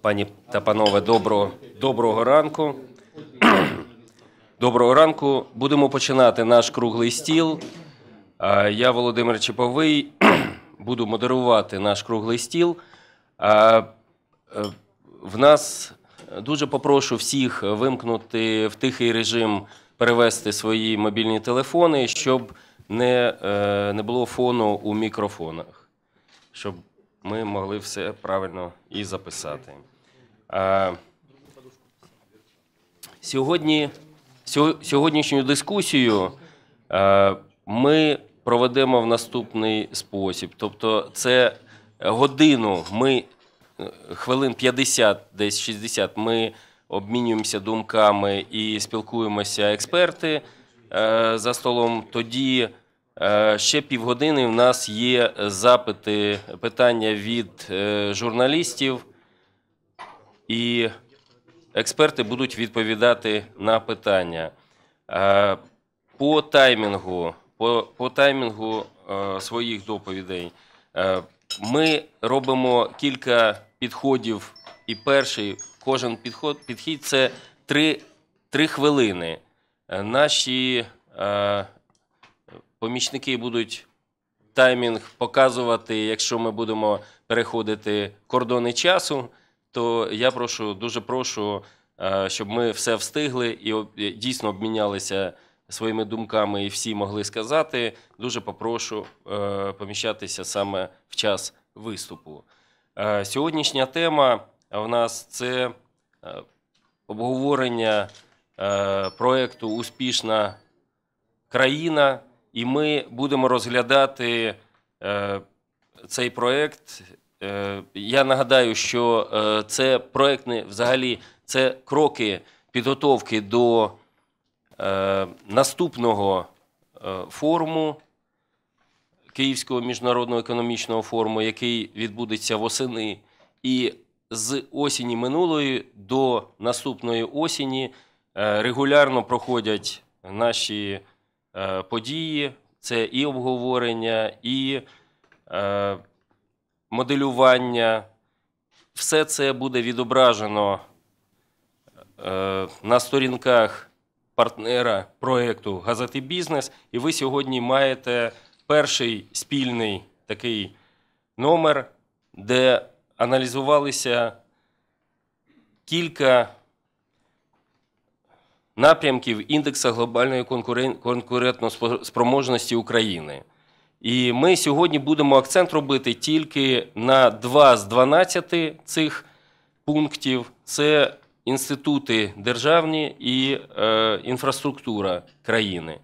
Пані та панове, доброго доброго ранку. Доброго ранку. Будемо починати наш круглий стіл. Я, Володимир Чеповий, буду модерувати наш круглий стіл. Е, в нас дуже попрошу всіх вимкнути в тихий режим, перевести свої мобільні телефони, щоб не, е, не було фону у мікрофонах. Щоб ми могли все правильно і записати. Е, сьогодні, Сьогоднішню дискусію е, ми проведемо в наступний спосіб. Тобто, це годину ми е, хвилин 50, десь 60, ми обмінюємося думками і спілкуємося експерти за столом. Тоді Е, ще півгодини в нас є запити, питання від е, журналістів, і експерти будуть відповідати на питання. Е, по таймінгу, по, по таймінгу своїх доповідей ми робимо кілька підходів. І перший кожен підход, підхід це три, три хвилини. Наші помічники будуть таймінг показувати, якщо ми будемо переходити кордони часу, то я прошу дуже прошу, е, щоб ми все встигли і дійсно обмінялися своїми думками і всі могли сказати. Дуже попрошу е, поміщатися саме в час виступу. Е, сьогоднішня тема в нас це обговорення проєкту Успішна країна і ми будемо розглядати е, цей проєкт. Е, я нагадаю, що е, це проєкт не взагалі це кроки підготовки до е, наступного е, форуму Київського міжнародного економічного форуму, який відбудеться восени, і з осені минулої до наступної осені е, регулярно проходять наші. Е, події, це і обговорення, і е, моделювання. Все це буде відображено е, на сторінках партнера проєкту Газети Бізнес. І ви сьогодні маєте перший спільний такий номер, де аналізувалися кілька напрямків індекса глобальної конкурентноспроможності України. І ми сьогодні будемо акцент робити тільки на два з 12 цих пунктів: це інститути державні і е, інфраструктура країни.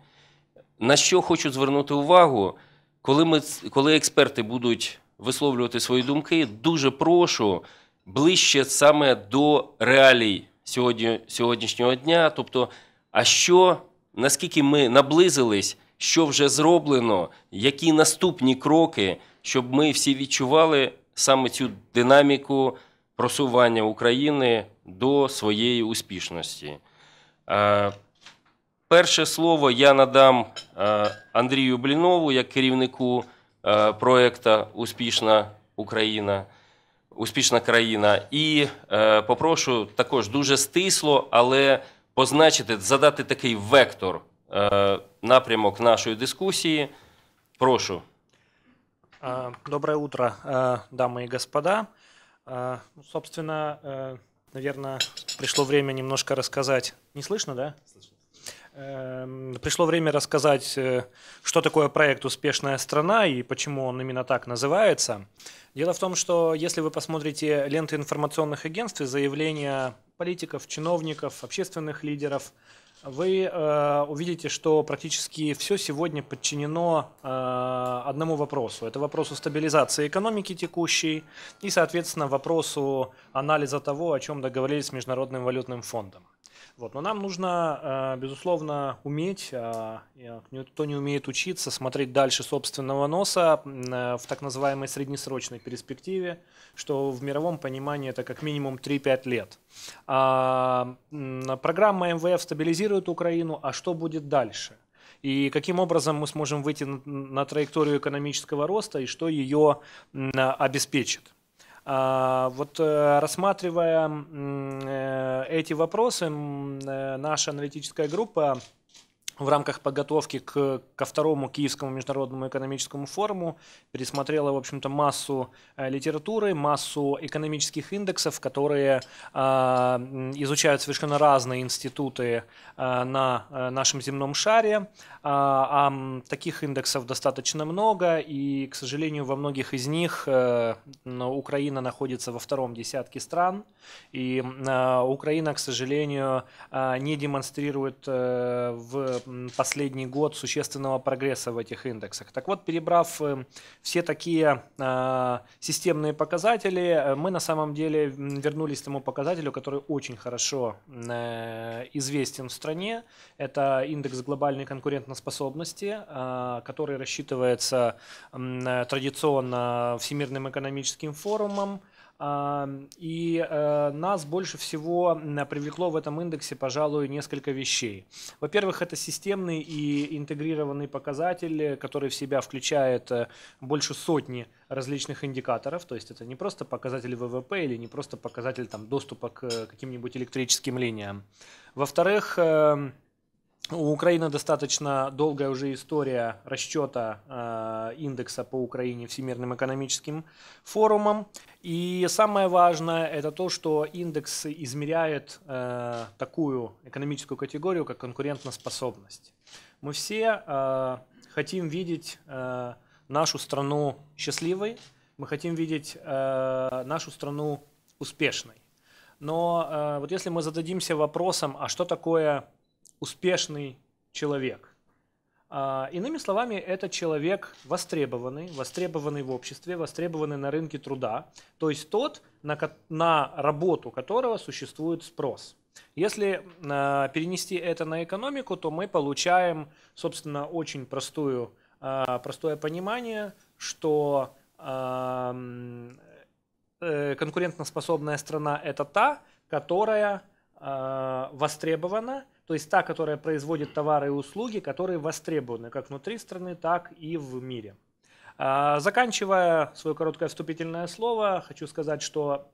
На що хочу звернути увагу, коли, ми, коли експерти будуть висловлювати свої думки, дуже прошу ближче саме до реалій сьогодні, сьогоднішнього дня. Тобто, а що наскільки ми наблизились, що вже зроблено, які наступні кроки, щоб ми всі відчували саме цю динаміку просування України до своєї успішності? Е, перше слово я надам е, Андрію Блінову як керівнику е, проєкту Успішна Україна. успішна країна. І е, попрошу також дуже стисло, але позначити, задати такий вектор е, напрямок нашої дискусії. Прошу. Доброе утро, дамы и господа. Собственно, наверное, пришло время немножко рассказать. Не слышно, да? Эм, пришло время рассказать, э, что такое проект «Успешная страна» и почему он именно так называется. Дело в том, что если вы посмотрите ленты информационных агентств и заявления политиков, чиновников, общественных лидеров, вы э, увидите, что практически все сегодня подчинено э, одному вопросу. Это вопросу стабилизации экономики текущей и, соответственно, вопросу анализа того, о чем договорились с Международным валютным фондом. Вот, но нам нужно, э, безусловно, уметь, а, кто не умеет учиться, смотреть дальше собственного носа э, в так называемой среднесрочной перспективе, что в мировом понимании это как минимум 3-5 лет. А, программа МВФ стабилизирует Украину, а что будет дальше? и каким образом мы сможем выйти на траекторию экономического роста и что ее обеспечит. Вот э, рассматривая э, эти вопросы, э, наша аналитическая группа в рамках подготовки к, ко второму Киевскому международному экономическому форуму, пересмотрела, в общем-то, массу э, литературы, массу экономических индексов, которые э, изучают совершенно разные институты э, на э, нашем земном шаре. А, а таких индексов достаточно много, и, к сожалению, во многих из них э, ну, Украина находится во втором десятке стран, и э, Украина, к сожалению, э, не демонстрирует э, в последний год существенного прогресса в этих индексах. Так вот, перебрав эм, все такие а, системные показатели, э, мы на самом деле вернулись к тому показателю, который очень хорошо э, известен в стране. Это индекс глобальной конкурентоспособности, а, который рассчитывается э, традиционно Всемирным экономическим форумом. И э, нас больше всего привлекло в этом индексе, пожалуй, несколько вещей. Во-первых, это системный и интегрированный показатель, который в себя включает э, больше сотни различных индикаторов. То есть это не просто показатель ВВП или не просто показатель там, доступа к э, каким-нибудь электрическим линиям. Во-вторых, эм, у Украины достаточно долгая уже история расчета э, индекса по Украине Всемирным экономическим форумом. И самое важное это то, что индекс измеряет э, такую экономическую категорию, как конкурентоспособность. Мы все э, хотим видеть э, нашу страну счастливой, мы хотим видеть э, нашу страну успешной. Но э, вот если мы зададимся вопросом, а что такое успешный человек. А, иными словами, это человек востребованный, востребованный в обществе, востребованный на рынке труда, то есть тот, на, на работу которого существует спрос. Если а, перенести это на экономику, то мы получаем, собственно, очень простую, а, простое понимание, что э, конкурентоспособная страна – это та, которая востребована, то есть та, которая производит товары и услуги, которые востребованы как внутри страны, так и в мире. А, заканчивая свое короткое вступительное слово, хочу сказать, что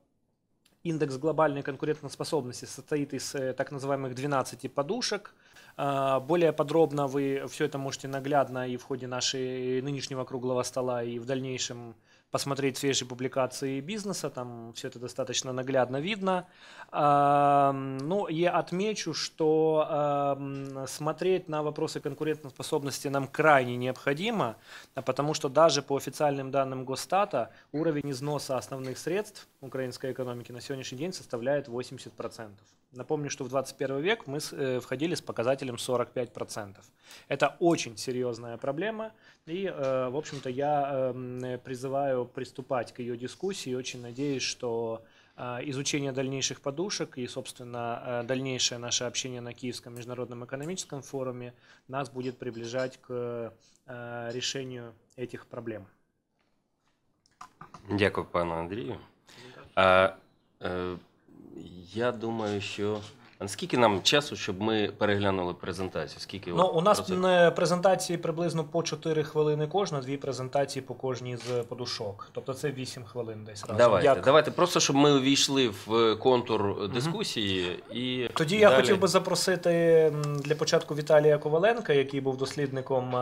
индекс глобальной конкурентоспособности состоит из э, так называемых 12 подушек. А, более подробно вы все это можете наглядно и в ходе нашей нынешнего круглого стола, и в дальнейшем посмотреть свежие публикации бизнеса, там все это достаточно наглядно видно. А, ну я отмечу, что а, смотреть на вопросы конкурентоспособности нам крайне необходимо, а, потому что даже по официальным данным Госстата уровень износа основных средств украинской экономики на сегодняшний день составляет 80%. Напомню, что в 21 век мы э, входили с показателем 45%. Это очень серьезная проблема, и, э, в общем-то, я эм, призываю приступать к ее дискуссии, очень надеюсь, что э, изучение дальнейших подушек и, собственно, дальнейшее наше общение на Киевском международном экономическом форуме нас будет приближать к решению этих проблем. Дякую, пану Андрію. А, Я думаю, що. А наскільки нам часу, щоб ми переглянули презентацію? Скільки ну, у нас процес... презентації приблизно по 4 хвилини кожна, дві презентації по кожній з подушок. Тобто це 8 хвилин десь разом. Давайте, Як... давайте просто щоб ми увійшли в контур дискусії угу. і тоді далі... я хотів би запросити для початку Віталія Коваленка, який був дослідником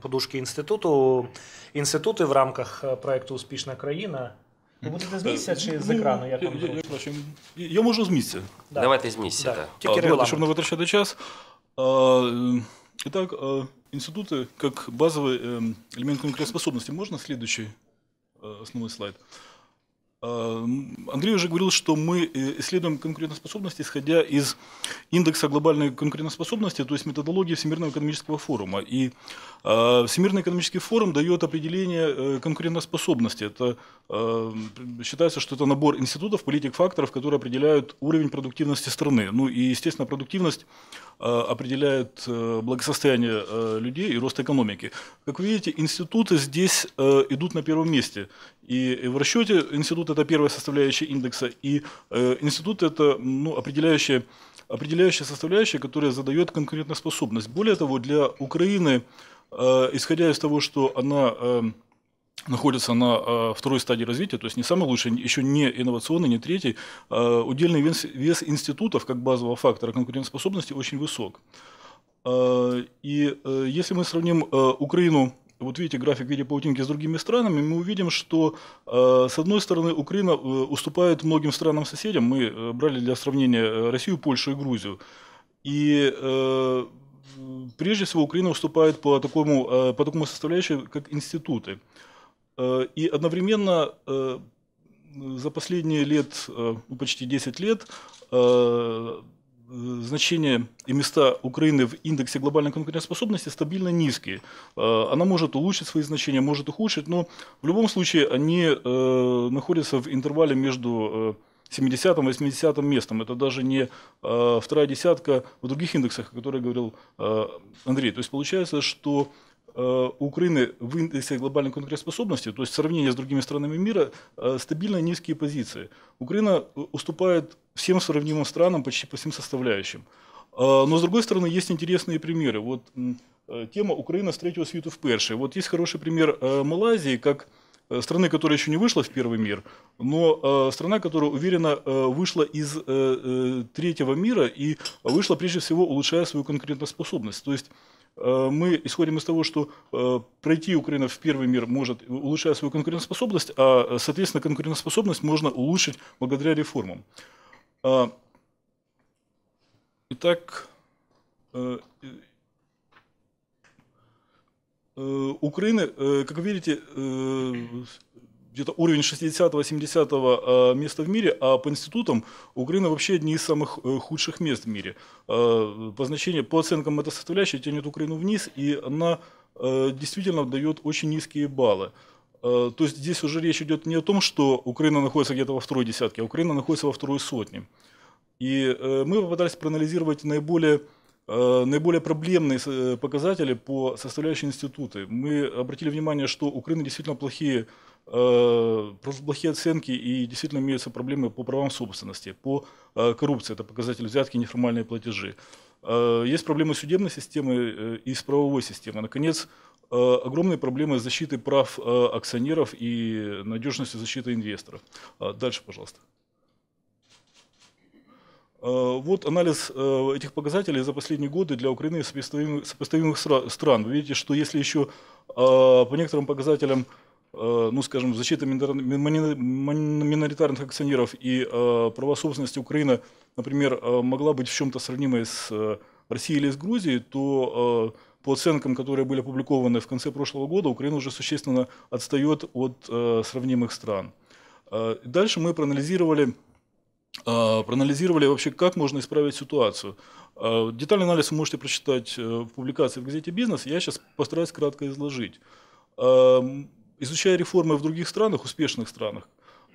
подушки інституту інститути в рамках е, проекту Успішна країна. Ви будете з місця чи з ну, екрану? Як вам зручно? Я можу з місця. Да. Давайте з місця. Да. так. Тільки Давайте, щоб не витрачати час. А, Итак, э, институты как базовый э, ем, элемент конкурентоспособности. Можно следующий э, е, основной слайд? Эм, Андрей уже говорил, что мы э, исследуем конкурентоспособность, исходя из индекса глобальной конкурентоспособности, то есть методологии Всемирного экономического форума. И э, Всемирный экономический форум дает определение э, конкурентоспособности. Это считается, что это набор институтов, политик, факторов, которые определяют уровень продуктивности страны. Ну и, естественно, продуктивность Э, определяет э, благосостояние э, людей и рост экономики. Как вы видите, институты здесь идут на первом месте. И в расчете институт – это первая составляющая индекса, и институт – это ну, определяющая определяющая составляющая, которая задает конкурентоспособность. Более того, для Украины, исходя из того, что она находится на э, второй стадии развития, то есть не самый лучший, еще не инновационный, не третий, э, удельный вес, вес институтов как базового фактора конкурентоспособности очень высок. Э, и э, если мы сравним э, Украину вот видите график в виде паутинки с другими странами, мы увидим, что э, с одной стороны Украина э, уступает многим странам-соседям. Мы э, брали для сравнения э, Россию, Польшу и Грузию. И э, прежде всего Украина уступает по такому, э, по такому составляющей, как институты. Э, и одновременно э, за последние лет, э, ну, почти 10 лет, значение и места Украины в индексе глобальной конкурентоспособности стабильно низкие. Она может улучшить свои значения, может ухудшить, но в любом случае они находятся в интервале между 70-м, 80-м местом. Это даже не вторая десятка в других индексах, о которых говорил Андрей. То есть получается, что Э, Украины в индексе глобальной конкурентоспособности, то есть в сравнении с другими странами мира, э, стабильно низкие позиции. Украина э, уступает всем сравнимым странам почти по всем составляющим. Но с другой стороны, есть интересные примеры. Вот тема Украина з третьего в вперше. Вот есть хороший пример Малайзии, как страны, которая еще не вышла в первый мир, но страна, которая уверенно вышла из третьего мира и вышла прежде всего улучшая свою конкурентоспособность. То есть Э, мы исходим из того, что э, пройти Украина в первый мир может, улучшать свою конкурентоспособность, а, соответственно, конкурентоспособность можно улучшить благодаря реформам. Э, итак, Украина, как вы видите, где-то уровень 60-70 э, места в мире, а по институтам Украина вообще одни из самых э, худших мест в мире. Э, по значению, по оценкам эта составляющая тянет Украину вниз, и она действительно дает очень низкие баллы. То есть здесь уже речь идет не о том, что Украина находится где-то во второй десятке, а Украина находится во второй сотне. И мы попытались проанализировать наиболее наиболее проблемные показатели по составляющей институты. Мы обратили внимание, что у Украины действительно плохие Э, просто плохие оценки и действительно имеются проблемы по правам собственности, по э, коррупции, это показатель взятки, неформальные платежи. Э, есть проблемы судебной системы и с правовой системы. Наконец, огромные проблемы защиты прав акционеров и надежности защиты инвесторов. Дальше, пожалуйста. Вот анализ этих показателей за последние годы для Украины и сопоставимых стран. Вы видите, что если еще по некоторым показателям Э, ну, скажем, защита миноритарных акционеров и э, права собственности Украины, например, э, могла быть в чем-то сравнимой с Россией или с Грузией, то по оценкам, которые были опубликованы в конце прошлого года, Украина уже существенно отстает от сравнимых стран. Дальше мы проанализировали проанализировали вообще, как можно исправить ситуацию. Детальный анализ вы можете прочитать в публикации в газете «Бизнес». Я сейчас постараюсь кратко изложить эм, Изучая реформы в других странах, успешных странах,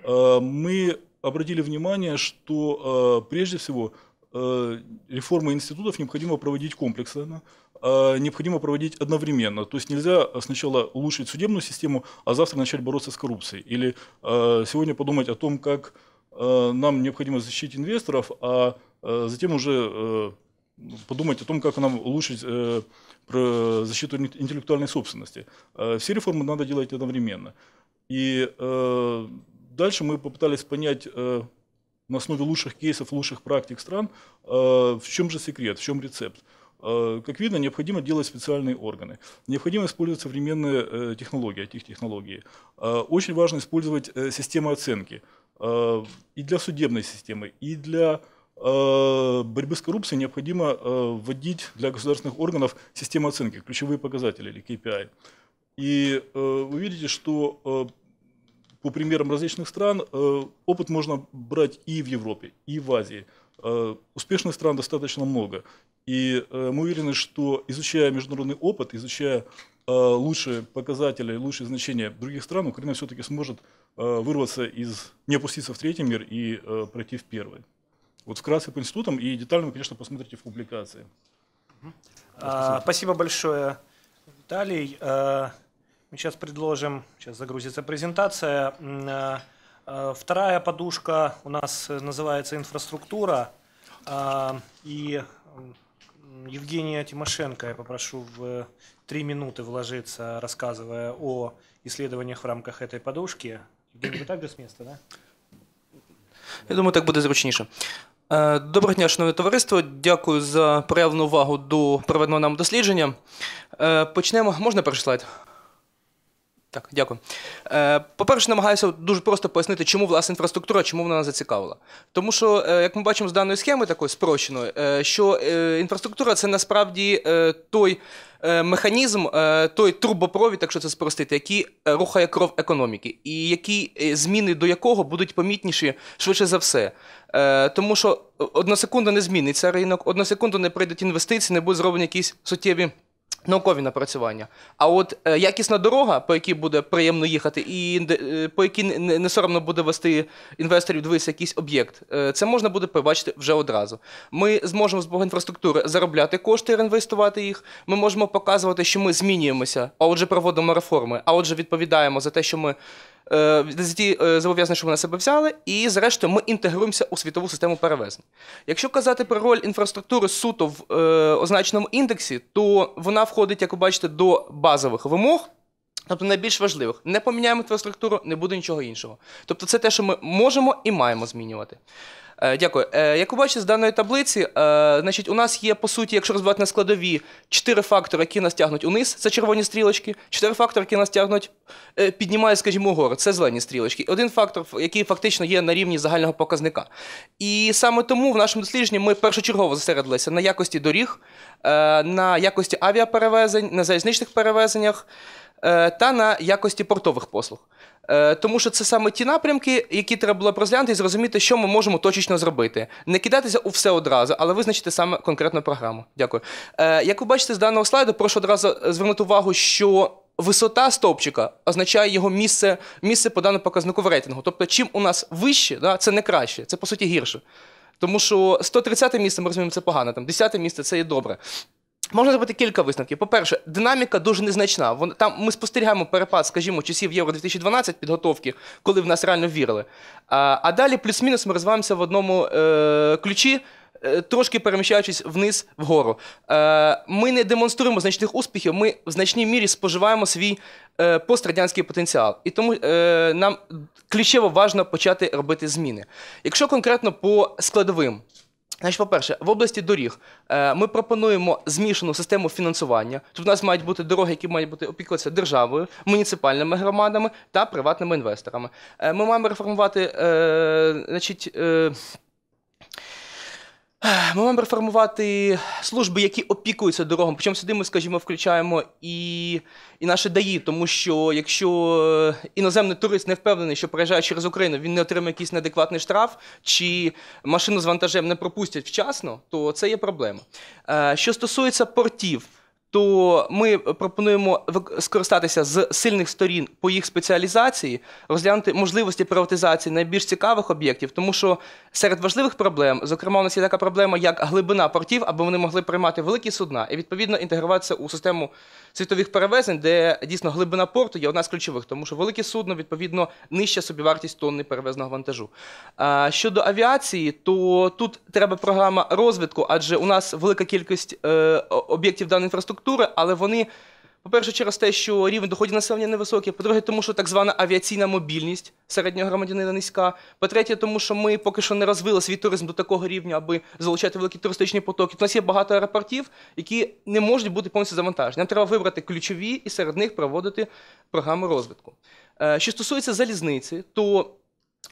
э, мы обратили внимание, что э, прежде всего э, реформы институтов необходимо проводить комплексно, необходимо проводить одновременно. То есть нельзя сначала улучшить судебную систему, а завтра начать бороться с коррупцией. Или сегодня подумать о том, как нам необходимо защитить инвесторов, а затем уже подумать о том, как нам улучшить э, защиту интеллектуальной собственности. Э, все реформы надо делать одновременно. И э, дальше мы попытались понять э, на основе лучших кейсов, лучших практик стран, э, в чем же секрет, в чем рецепт. Э, как видно, необходимо делать специальные органы, необходимо использовать современные э, технологии, IT-технологии. Э, очень важно использовать э, системы оценки и для судебной системы, и для Э, борьбы с коррупцией необходимо э, вводить для государственных органов систему оценки, ключевые показатели или KPI. А. И э, вы видите, что по примерам различных стран опыт можно брать и в Европе, и в Азии. Успешных стран достаточно много. И мы уверены, что изучая международный опыт, изучая лучшие показатели, лучшие значения других стран, Украина все-таки сможет вырваться из, не опуститься в третий мир и пройти в первый. Вот вкратце по институтам и детально вы, конечно, посмотрите в публикации. А, спасибо большое, Виталий. А, мы сейчас предложим, сейчас загрузится презентация. А, а, вторая подушка у нас называется инфраструктура. И Евгения Тимошенко я попрошу в три минуты вложиться, рассказывая о исследованиях в рамках этой подушки. Евгений, вы также с места, да? Я думаю, так буде зручніше. Е, доброго дня, шановне товариство. Дякую за проявлену увагу до проведеного нам дослідження. Е, почнемо. Можна перший слайд? Так, дякую. Е, По-перше, намагаюся дуже просто пояснити, чому власне інфраструктура, чому вона нас зацікавила. Тому що, е, як ми бачимо з даної схеми, такої спрощеної, е, що е, інфраструктура це насправді той механізм, той трубопровід, якщо це спростити, який рухає кров економіки, і які зміни до якого будуть помітніші швидше за все. Тому що одна секунда не зміниться ринок, одна секунда не прийдуть інвестиції, не будуть зроблені якісь суттєві. Наукові напрацювання. А от е, якісна дорога, по якій буде приємно їхати, і е, по якій не, не соромно буде вести інвесторів дивитися якийсь об'єкт, е, це можна буде побачити вже одразу. Ми зможемо з інфраструктури заробляти кошти і реінвестувати їх. Ми можемо показувати, що ми змінюємося, а отже, проводимо реформи, а отже, відповідаємо за те, що ми Е, за ті е, зобов'язання, що ми на себе взяли, і зрештою ми інтегруємося у світову систему перевезень. Якщо казати про роль інфраструктури суто в е, означеному індексі, то вона входить, як ви бачите, до базових вимог. Тобто найбільш важливих не поміняємо інфраструктуру, не буде нічого іншого. Тобто, це те, що ми можемо і маємо змінювати. Е, дякую. Е, як ви бачите, з даної таблиці, е, значить, у нас є, по суті, якщо розбивати на складові, чотири фактори, які нас тягнуть униз, це червоні стрілочки, чотири фактори, які нас тягнуть, піднімають, скажімо, угору, це зелені стрілочки. Один фактор, який фактично є на рівні загального показника. І саме тому в нашому дослідженні ми першочергово зосередилися на якості доріг, на якості авіаперевезень, на залізничних перевезеннях та на якості портових послуг. Е, тому що це саме ті напрямки, які треба було розглянути і зрозуміти, що ми можемо точечно зробити. Не кидатися у все одразу, але визначити саме конкретну програму. Дякую. Е, як ви бачите з даного слайду, прошу одразу е, звернути увагу, що. Висота стовпчика означає його місце місце по даному показнику в рейтингу. Тобто, чим у нас вище, да, це не краще, це по суті гірше. Тому що 130 місце, ми розуміємо, це погано, там 10 місце це є добре. Можна зробити кілька висновків. По-перше, динаміка дуже незначна. Вон там ми спостерігаємо перепад, скажімо, часів євро 2012 підготовки, коли в нас реально вірили. А а далі, плюс-мінус, ми розвиваємося в одному е, ключі. Е, трошки переміщаючись вниз вгору, е, ми не демонструємо значних успіхів, ми в значній мірі споживаємо свій е, пострадянський потенціал. І тому нам ключево важливо почати робити зміни. Якщо конкретно по складовим, Значить, по-перше, в області доріг е, ми пропонуємо змішану систему фінансування. Тут у нас мають бути дороги, які мають бути опікуватися державою, муніципальними громадами та приватними інвесторами. Е, ми маємо реформувати, е, значить. Ми маємо реформувати служби, які опікуються дорогами. Причому сюди ми, скажімо, включаємо і і наші ДАІ. тому що якщо е, іноземний турист не впевнений, що проїжджає через Україну, він не отримає якийсь неадекватний штраф, чи машину з вантажем не пропустять вчасно, то це є проблема. Е, що стосується портів то ми пропонуємо скористатися з сильних сторін по їх спеціалізації, розглянути можливості приватизації найбільш цікавих об'єктів, тому що серед важливих проблем, зокрема, у нас є така проблема, як глибина портів, аби вони могли приймати великі судна і відповідно інтегруватися у систему світових перевезень, де дійсно глибина порту є одна з ключових, тому що велике судно відповідно нижча собівартість тонни перевезного вантажу. А Щодо авіації, то тут треба програма розвитку, адже у нас велика кількість е, об'єктів даної інфраструктури структури, але вони, по-перше, через те, що рівень доходів населення невисокий, по-друге, тому що так звана авіаційна мобільність середнього громадянина низька. По-третє, тому що ми поки що не розвили свій туризм до такого рівня, аби залучати великі туристичні потоки. У нас є багато аеропортів, які не можуть бути повністю завантажені. Нам треба вибрати ключові і серед них проводити програми розвитку. Е, що стосується залізниці, то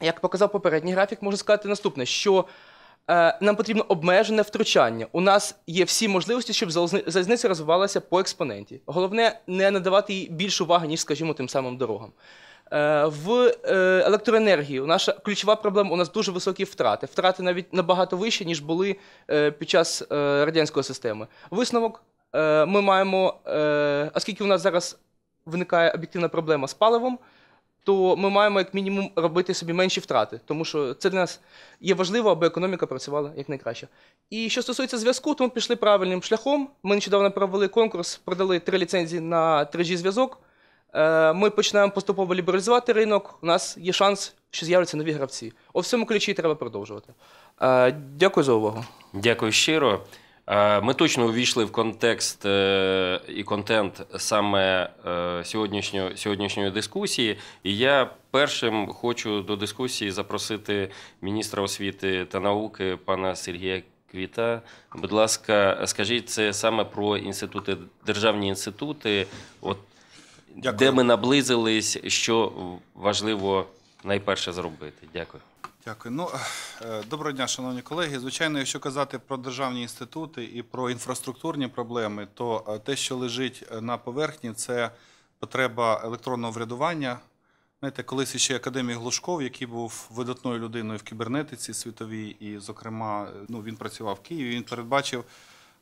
як показав попередній графік, можу сказати наступне: що Е, нам потрібно обмежене втручання. У нас є всі можливості, щоб залізниця розвивалася по експоненті. Головне не надавати їй більш уваги, ніж, скажімо, тим самим дорогам. Е, в е, електроенергію наша ключова проблема у нас дуже високі втрати. Втрати навіть набагато вищі, ніж були під час радянської системи. Висновок ми маємо, оскільки у нас зараз виникає об'єктивна проблема з паливом то ми маємо як мінімум робити собі менші втрати, тому що це для нас є важливо, аби економіка працювала якнайкраще. І що стосується зв'язку, то ми пішли правильним шляхом. Ми нещодавно провели конкурс, продали три ліцензії на 3G зв'язок. Е, ми починаємо поступово лібералізувати ринок. У нас є шанс, що з'являться нові гравці. О всьому ключі треба продовжувати. Е, дякую за увагу. Дякую щиро. Е, ми точно увійшли в контекст е, і контент саме е, сьогоднішньої сьогоднішньої дискусії. І я першим хочу до дискусії запросити міністра освіти та науки пана Сергія Квіта. Будь ласка, скажіть це саме про інститути, державні інститути, от Дякую. де ми наблизились, що важливо найперше зробити. Дякую. Дякую. Ну е, доброго дня, шановні колеги. Звичайно, якщо казати про державні інститути і про інфраструктурні проблеми, то е, те, що лежить е, на поверхні, це потреба електронного врядування. Знаєте, колись ще академік Глушков, який був видатною людиною в кібернетиці світовій, і, зокрема, ну він працював в Києві. Він передбачив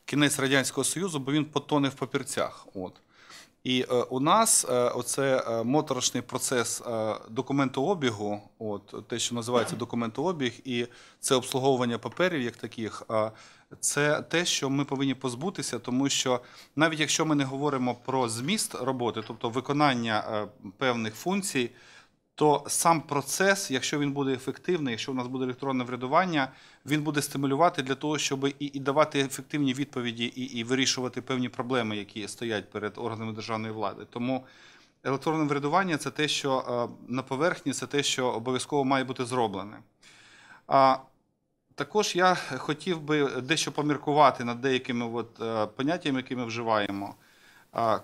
кінець радянського союзу, бо він потоне в папірцях. От. І е, у нас е, оце е, моторошний процес е, документообігу, от те, що називається документообіг, і це обслуговування паперів як таких. Е, це те, що ми повинні позбутися, тому що навіть якщо ми не говоримо про зміст роботи, тобто виконання е, певних функцій то сам процес, якщо він буде ефективний, якщо у нас буде електронне врядування, він буде стимулювати для того, щоб і, і давати ефективні відповіді, і, і вирішувати певні проблеми, які стоять перед органами державної влади. Тому електронне врядування це те, що е, на поверхні, це те, що обов'язково має бути зроблене. А також я хотів би дещо поміркувати над деякими от, е, поняттями, які ми вживаємо.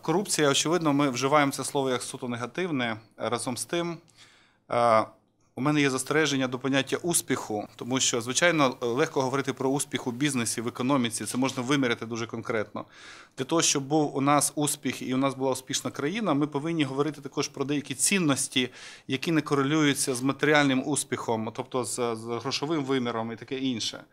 Корупція, очевидно, ми вживаємо це слово як суто негативне разом з тим. У мене є застереження до поняття успіху, тому що, звичайно, легко говорити про успіх у бізнесі, в економіці, це можна виміряти дуже конкретно. Для того, щоб був у нас успіх і у нас була успішна країна, ми повинні говорити також про деякі цінності, які не корелюються з матеріальним успіхом, тобто з грошовим виміром і таке інше.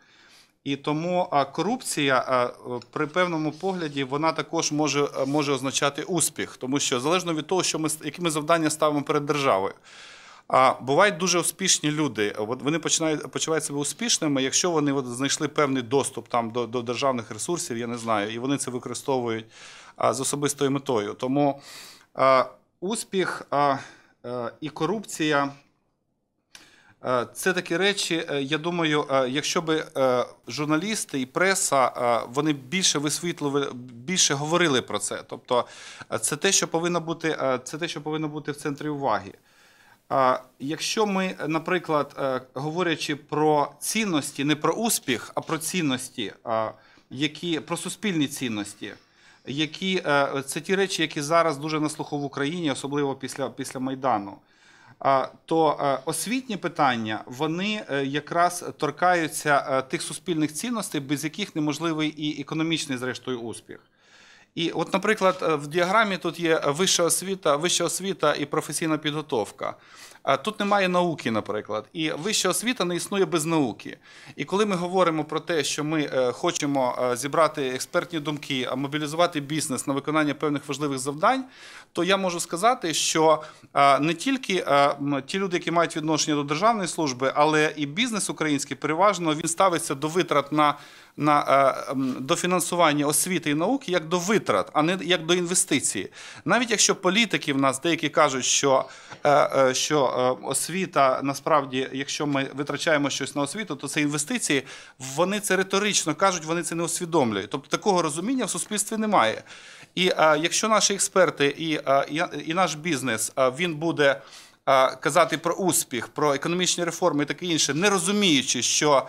І тому корупція при певному погляді вона також може може означати успіх, тому що залежно від того, що ми які завдання ставимо перед державою. А бувають дуже успішні люди. От вони починають почувають себе успішними, якщо вони от знайшли певний доступ там до до державних ресурсів, я не знаю, і вони це використовують а, з особистою метою. Тому а, успіх а, а е, і корупція. Е, це такі речі. Е, я думаю, якщо би журналісти і преса вони більше висвітлювали, більше говорили про це. Тобто, це те, що повинно бути, це те, що повинно бути в центрі уваги. Якщо ми, е, наприклад, е, говорячи про цінності, не про успіх, а про цінності, які про суспільні цінності, які е, це ті речі, які зараз дуже на слуху в Україні, особливо після після майдану, то освітні питання вони якраз торкаються тих суспільних цінностей, без яких неможливий і економічний, зрештою, успіх. І, от, наприклад, е, в діаграмі тут є вища освіта, вища освіта і професійна підготовка. а Тут немає науки, наприклад, і вища освіта не існує без науки. І коли ми говоримо про те, що ми е, хочемо е, зібрати експертні думки, а мобілізувати бізнес на виконання певних важливих завдань, то я можу сказати, що не тільки ті люди, які мають відношення до державної служби, але і бізнес український переважно він ставиться до витрат на на е, дофінансування освіти і науки як до витрат, а не як до інвестиції. Навіть якщо політики в нас деякі кажуть, що е, е, що освіта насправді, якщо ми витрачаємо щось на освіту, то це інвестиції. Вони це риторично кажуть, вони це не усвідомлюють. Тобто такого розуміння в суспільстві немає. І якщо наші експерти і, і, і наш бізнес він буде казати про успіх, про економічні реформи і таке інше, не розуміючи, що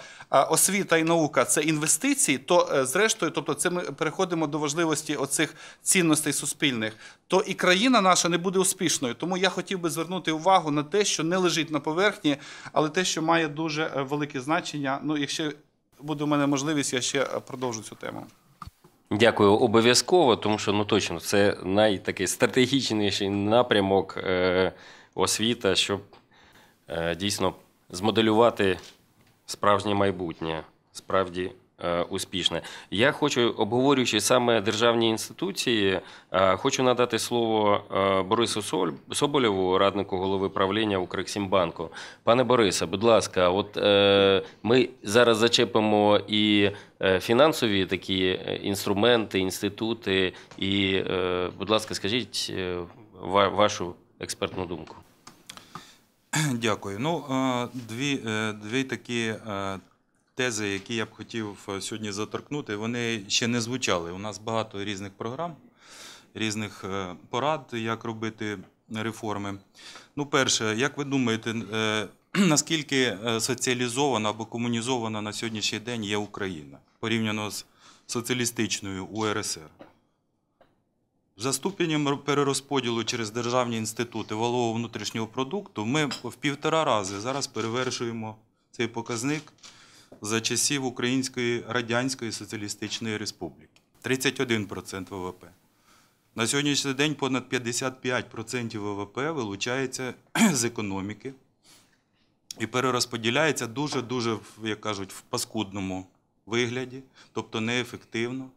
освіта і наука це інвестиції, то е, зрештою, тобто, це ми переходимо до важливості оцих цінностей суспільних, то і країна наша не буде успішною. Тому я хотів би звернути увагу на те, що не лежить на поверхні, але те, що має дуже е, велике значення. Ну, якщо буде у мене можливість, я ще е, продовжу цю тему. Дякую, обов'язково, тому що ну точно це найтакий стратегічніший напрямок. Е освіта, щоб е, дійсно змоделювати справжнє майбутнє, справді е, успішне. Я хочу, обговорюючи саме державні інституції, е, хочу надати слово Борису Соболєву, раднику голови правління Укрексімбанку. Пане Борисе, будь ласка, от ми зараз зачепимо і фінансові такі інструменти, інститути, і, будь ласка, скажіть вашу експертну думку. Дякую. Ну, дві е, дві такі е, тези, які я б хотів е, сьогодні заторкнути, вони ще не звучали. У нас багато різних програм, різних порад, як робити реформи. Ну, перше, як ви думаєте, наскільки соціалізована або комунізована на сьогоднішній день є Україна порівняно з соціалістичною УРСР? За ступенем перерозподілу через державні інститути валового внутрішнього продукту ми в півтора рази зараз перевершуємо цей показник за часів Української Радянської Соціалістичної Республіки 31% ВВП. На сьогоднішній день понад 55% ВВП вилучається з економіки і перерозподіляється дуже-дуже, як кажуть, в паскудному вигляді, тобто неефективно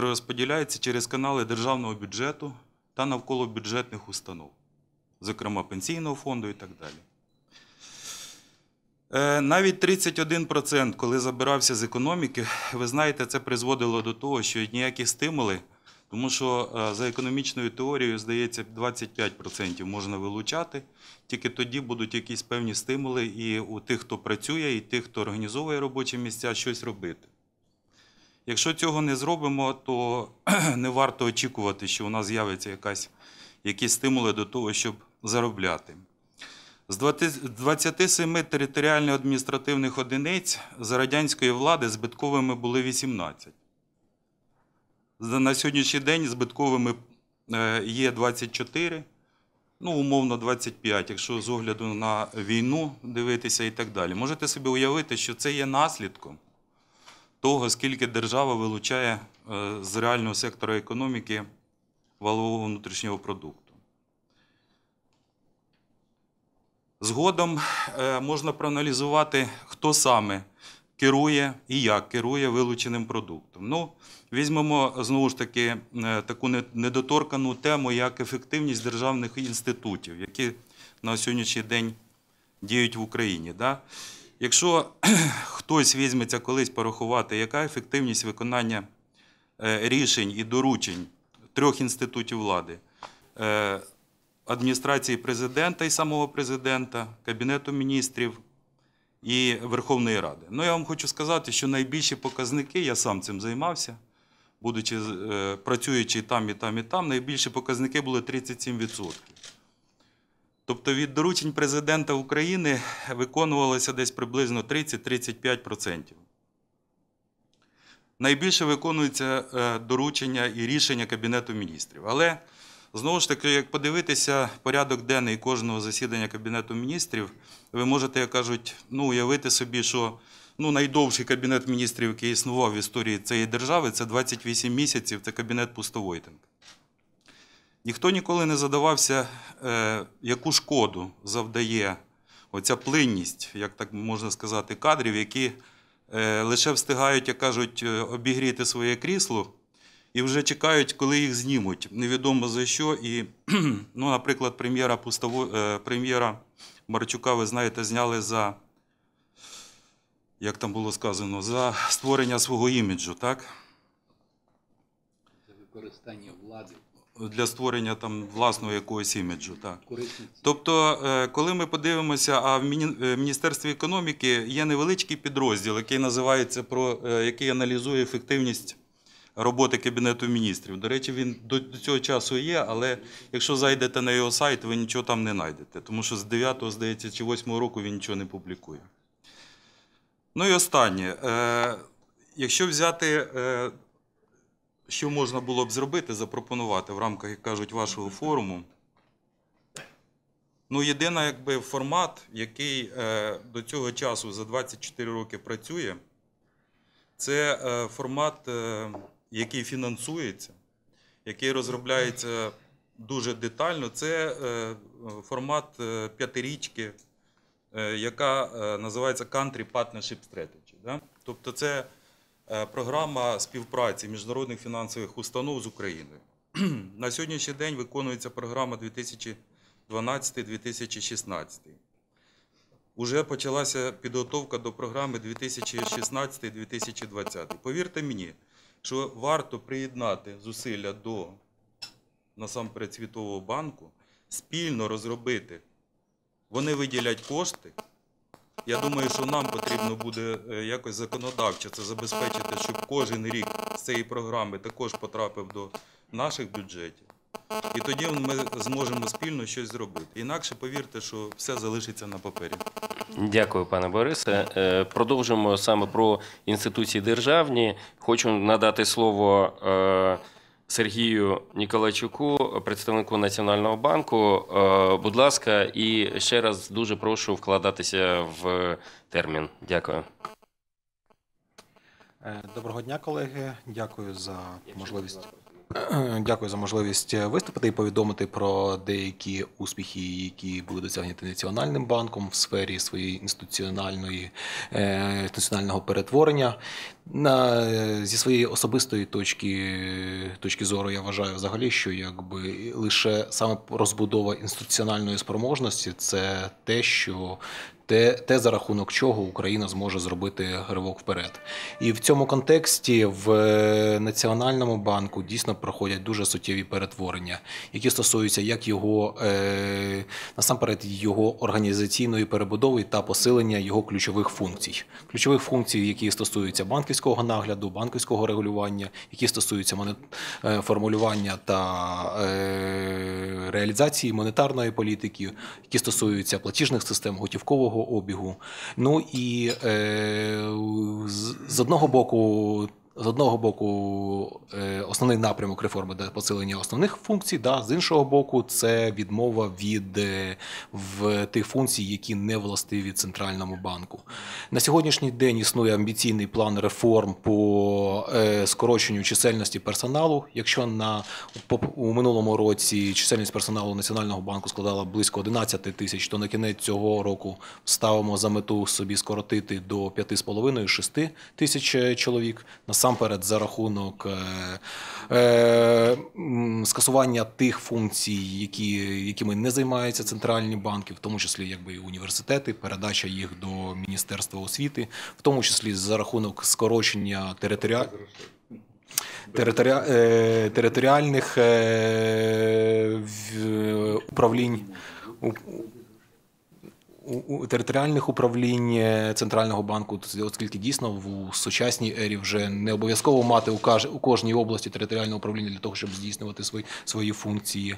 перерозподіляється через канали державного бюджету та навколо бюджетних установ, зокрема пенсійного фонду і так далі. Е, навіть 31%, коли забирався з економіки, ви знаєте, це призводило до того, що ніякі стимули, тому що е, за економічною теорією, здається, 25% можна вилучати. Тільки тоді будуть якісь певні стимули і у тих, хто працює, і тих, хто організовує робочі місця, щось робити. Якщо цього не зробимо, то не варто очікувати, що у нас з'явиться якісь стимули до того, щоб заробляти. З 27 територіально адміністративних одиниць за радянської влади збитковими були 18. На сьогоднішній день збитковими е, є 24, ну, умовно, 25, якщо з огляду на війну дивитися і так далі. Можете собі уявити, що це є наслідком того, скільки держава вилучає е, з реального сектора економіки валового внутрішнього продукту. Згодом е, можна проаналізувати, хто саме керує і як керує вилученим продуктом. Ну, візьмемо знову ж таки е, таку недоторкану тему, як ефективність державних інститутів, які на сьогоднішній день діють в Україні. Да? Якщо хтось візьметься колись порахувати, яка ефективність виконання е, рішень і доручень трьох інститутів влади, е, адміністрації президента і самого президента, Кабінету міністрів і Верховної Ради. Ну я вам хочу сказати, що найбільші показники, я сам цим займався, будучи е, працюючи там і там, і там, найбільші показники були 37%. Тобто від доручень президента України виконувалося десь приблизно 30-35%. Найбільше виконується е, доручення і рішення Кабінету міністрів. Але знову ж таки, як подивитися порядок денний кожного засідання Кабінету міністрів, ви можете, як кажуть, ну, уявити собі, що ну, найдовший кабінет міністрів, який існував в історії цієї держави, це 28 місяців. Це кабінет Пустовойтенка. Ніхто ніколи не задавався, е, яку шкоду завдає оця плинність, як так можна сказати, кадрів, які е, лише встигають, як кажуть, е, обігріти своє крісло і вже чекають, коли їх знімуть. Невідомо за що. І, ну, наприклад, прем'єра прем'єра Марчука, ви знаєте, зняли за, як там було сказано, за створення свого іміджу, так? За використання влади для створення там власного якогось іміджу. Так. Тобто, е, коли ми подивимося, а в е, Міністерстві економіки є невеличкий підрозділ, який називається про е, який аналізує ефективність роботи Кабінету міністрів. До речі, він до цього часу є, але якщо зайдете на його сайт, ви нічого там не знайдете, тому що з 9, здається, чи 8 року він нічого не публікує. Ну і останнє. Якщо взяти що можна було б зробити, запропонувати в рамках, як кажуть, вашого форуму. Ну, єдиний якби формат, який е, до цього часу за 24 роки працює, це е, формат, е, який фінансується, який розробляється дуже детально. Це е, формат е, п'ятирічки, е, яка е, називається Country Partnership Strategy. Да? Тобто, це Е, програма співпраці міжнародних фінансових установ з Україною. На сьогоднішній день виконується програма 2012-2016. Уже почалася підготовка до програми 2016-2020. Повірте мені, що варто приєднати зусилля до насамперед Світового банку, спільно розробити. Вони виділять кошти, я думаю, що нам потрібно буде е, якось законодавчо це забезпечити, щоб кожен рік з цієї програми також потрапив до наших бюджетів. І тоді ми зможемо спільно щось зробити. Інакше повірте, що все залишиться на папері. Дякую, пане Борисе. Е, продовжимо саме про інституції державні. Хочу надати слово. Е, Сергію Ніколайчуку, представнику Національного банку. Е, будь ласка, і ще раз дуже прошу вкладатися в термін. Дякую. Е, доброго дня, колеги. Дякую за можливість. Е, дякую за можливість е, виступити і повідомити про деякі успіхи, які були досягнуті національним банком в сфері своєї інституціональної е, інституціонального перетворення. На зі своєї особистої точки точки зору я вважаю взагалі, що якби лише саме розбудова інституціональної спроможності це те, що те, те за рахунок чого Україна зможе зробити ривок вперед. І в цьому контексті в е, Національному банку дійсно проходять дуже суттєві перетворення, які стосуються як його е, насамперед його організаційної перебудови та посилення його ключових функцій, ключових функцій, які стосуються банківського нагляду, банківського регулювання, які стосуються монет... Е, формулювання та е, реалізації монетарної політики, які стосуються платіжних систем готівкового обігу. Ну і е, з одного боку, з одного боку, е, основний напрямок реформи де посилення основних функцій, да, з іншого боку, це відмова від е, в тих функцій, які не властиві центральному банку. На сьогоднішній день існує амбіційний план реформ по е, скороченню чисельності персоналу. Якщо на у минулому році чисельність персоналу національного банку складала близько 11 тисяч, то на кінець цього року ставимо за мету собі скоротити до 5,5-6 тисяч чоловік. На насамперед за рахунок е, е, скасування тих функцій, які, якими не займаються центральні банки, в тому числі якби і університети, передача їх до міністерства освіти, в тому числі за рахунок скорочення е, територіальних. Територі... Територіальних управлінь територіальних управлінь е, центрального банку, оскільки дійсно в сучасній ері вже не обов'язково мати у кожній області територіальне управління для того, щоб здійснювати свої свої функції.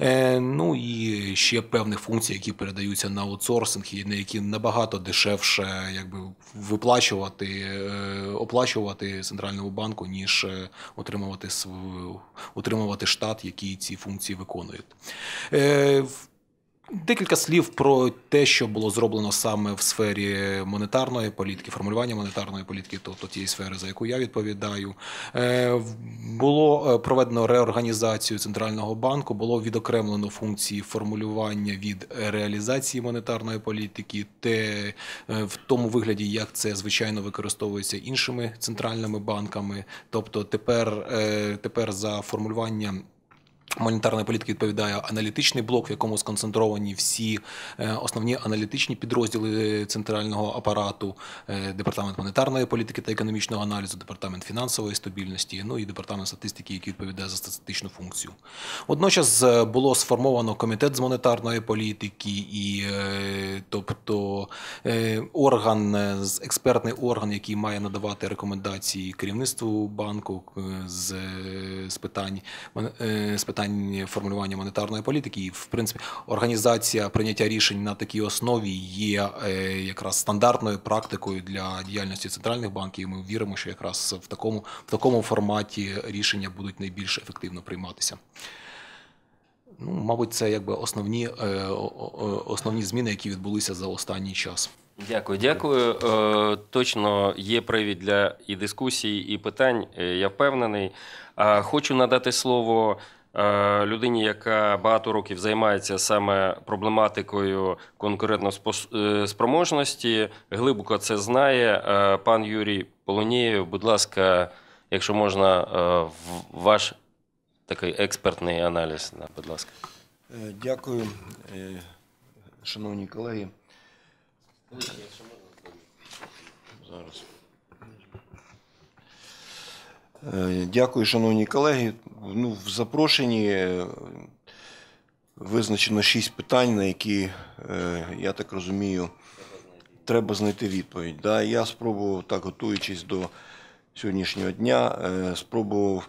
Е, Ну і ще певних функцій, які передаються на аутсорсинг, і на які набагато дешевше, якби виплачувати, е, оплачувати центральному банку, ніж е, отримувати свою, отримувати штат, який ці функції виконують. Е, Декілька слів про те, що було зроблено саме в сфері монетарної політики, формулювання монетарної політики, тобто тієї сфери, за яку я відповідаю, е, було е, проведено реорганізацію центрального банку, було відокремлено функції формулювання від реалізації монетарної політики, те е, в тому вигляді, як це звичайно використовується іншими центральними банками. Тобто, тепер, тепер за формулювання. Монетарної політики відповідає аналітичний блок, в якому сконцентровані всі е, основні аналітичні підрозділи е, центрального апарату, е, департамент монетарної політики та економічного аналізу, департамент фінансової стабільності, ну і департамент статистики, який відповідає за статистичну функцію. Водночас було сформовано комітет з монетарної політики, і тобто орган експертний орган, який має надавати рекомендації керівництву банку з з питань з питань питань формулювання монетарної політики, і в принципі організація прийняття рішень на такій основі є е, якраз стандартною практикою для діяльності центральних банків. і Ми віримо, що якраз в такому в такому форматі рішення будуть найбільш ефективно прийматися. Ну, мабуть, це якби основні е, основні зміни, які відбулися за останній час. Дякую, дякую. Е, точно є привід для і дискусій, і питань. Я впевнений. Хочу надати слово Е, людині, яка багато років займається саме проблематикою конкурентноспроможності, е, глибоко це знає. Е, пан Юрій Полонієв, будь ласка, якщо можна, ваш такий експертний аналіз, будь ласка. Дякую, шановні колеги. Зараз. Дякую, шановні колеги ну, в запрошенні е, визначено шість питань, на які, е, я так розумію, треба знайти відповідь. Да? Я спробував, так, готуючись до сьогоднішнього дня, е, спробував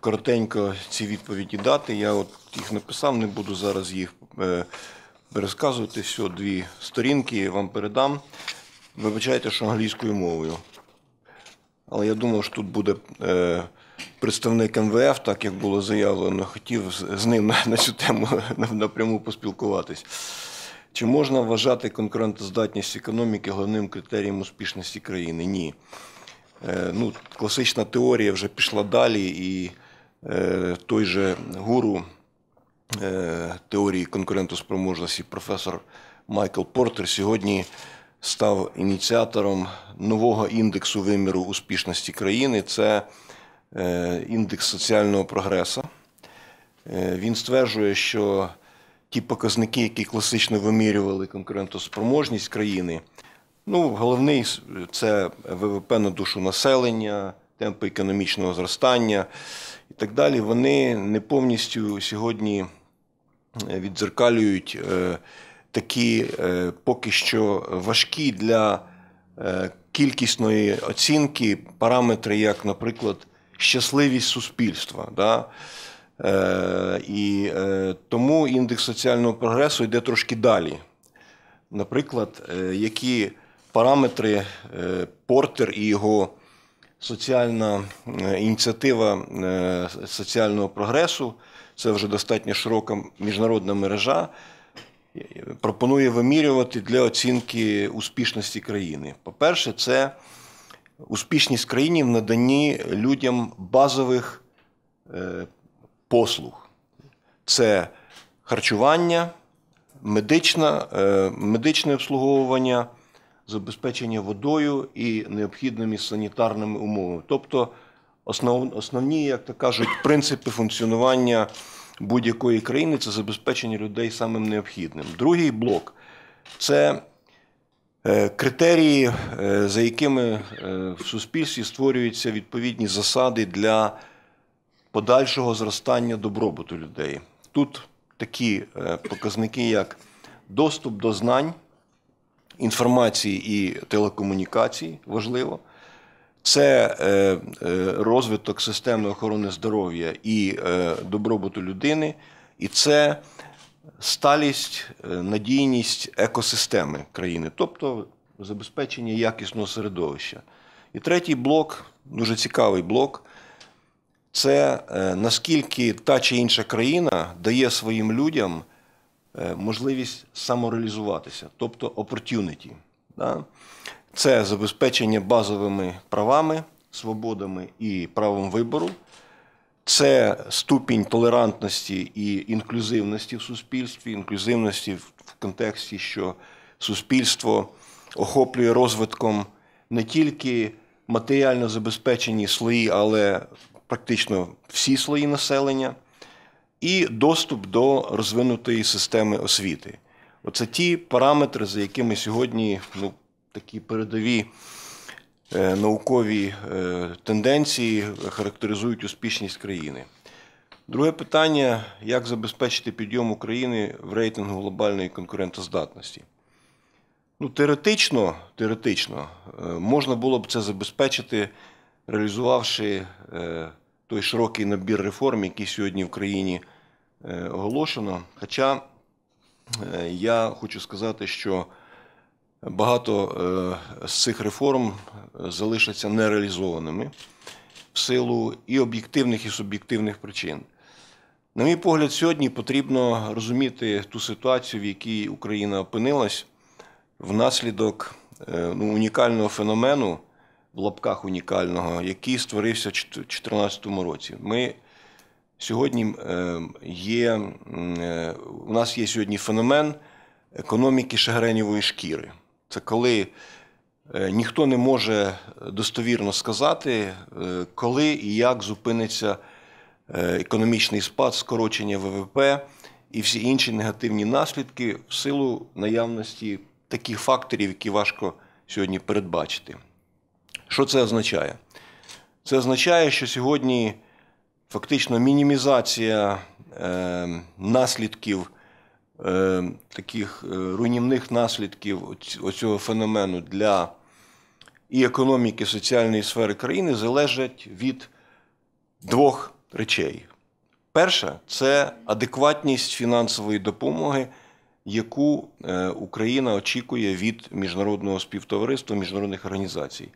коротенько ці відповіді дати. Я от їх написав, не буду зараз їх пересказувати. Все, дві сторінки вам передам. Вибачайте, що англійською мовою. Але я думав, що тут буде представник МВФ, так як було заявлено, хотів з ним на, на цю тему напряму поспілкуватись. Чи можна вважати конкурентоздатність економіки головним критерієм успішності країни? Ні. Е, ну, Класична теорія вже пішла далі, і е, той же гуру е, теорії конкурентоспроможності, професор Майкл Портер, сьогодні став ініціатором нового індексу виміру успішності країни. Це Е, індекс соціального прогресу. Е, він стверджує, що ті показники, які класично вимірювали конкурентоспроможність країни, ну, головний це ВВП на душу населення, темпи економічного зростання і так далі, вони не повністю сьогодні е, віддзеркалюють такі поки що важкі для кількісної оцінки параметри, як, наприклад, щасливість суспільства. Да? Е, І е, тому індекс соціального прогресу йде трошки далі. Наприклад, е, які параметри е, Портер і його соціальна е, ініціатива е, соціального прогресу, це вже достатньо широка міжнародна мережа. Пропонує вимірювати для оцінки успішності країни. По-перше, це успішність країні в наданні людям базових е, послуг: це харчування, медична, е, медичне обслуговування, забезпечення водою і необхідними санітарними умовами. Тобто основ, основні, як то кажуть, принципи функціонування будь-якої країни це забезпечення людей самим необхідним. Другий блок це Е, критерії, е, за якими е, в суспільстві створюються відповідні засади для подальшого зростання добробуту людей. Тут такі показники, як доступ до знань, інформації і телекомунікації важливо, це розвиток системи охорони здоров'я і добробуту людини, і це сталість, е, надійність екосистеми країни, тобто забезпечення якісного середовища. І третій блок дуже цікавий блок. Це е, наскільки та чи інша країна дає своїм людям е, можливість самореалізуватися, тобто opportunity. Да? Це забезпечення базовими правами, свободами і правом вибору. Це ступінь толерантності і інклюзивності в суспільстві, інклюзивності в контексті, що суспільство охоплює розвитком не тільки матеріально забезпечені слої, але практично всі слої населення, і доступ до розвинутої системи освіти. Оце ті параметри, за якими сьогодні ну, такі передові. Е, наукові е, тенденції характеризують успішність країни. Друге питання: як забезпечити підйом України в рейтингу глобальної конкурентоздатності? Ну, Теоретично теоретично е, можна було б це забезпечити, реалізувавши той широкий набір реформ, які сьогодні в країні оголошено. Хоча я хочу сказати, що Багато е, з цих реформ е, залишаться нереалізованими в силу і об'єктивних, і суб'єктивних причин. На мій погляд, сьогодні потрібно розуміти ту ситуацію, в якій Україна опинилась внаслідок е, ну, унікального феномену, в лапках унікального, який створився в 2014 році. Ми сьогодні є, У нас є сьогодні феномен економіки шагренівої шкіри. Це коли е, ніхто не може е, достовірно сказати, е, коли і як зупиниться економічний спад, скорочення ВВП і всі інші негативні наслідки в силу наявності таких факторів, які важко сьогодні передбачити. Що це означає? Це означає, що сьогодні фактично мінімізація наслідків. Е, таких е, руйнівних наслідків оцього феномену для і економіки, і соціальної сфери країни залежать від двох речей. Перша це адекватність фінансової допомоги, яку е, Україна очікує від міжнародного співтовариства, міжнародних організацій.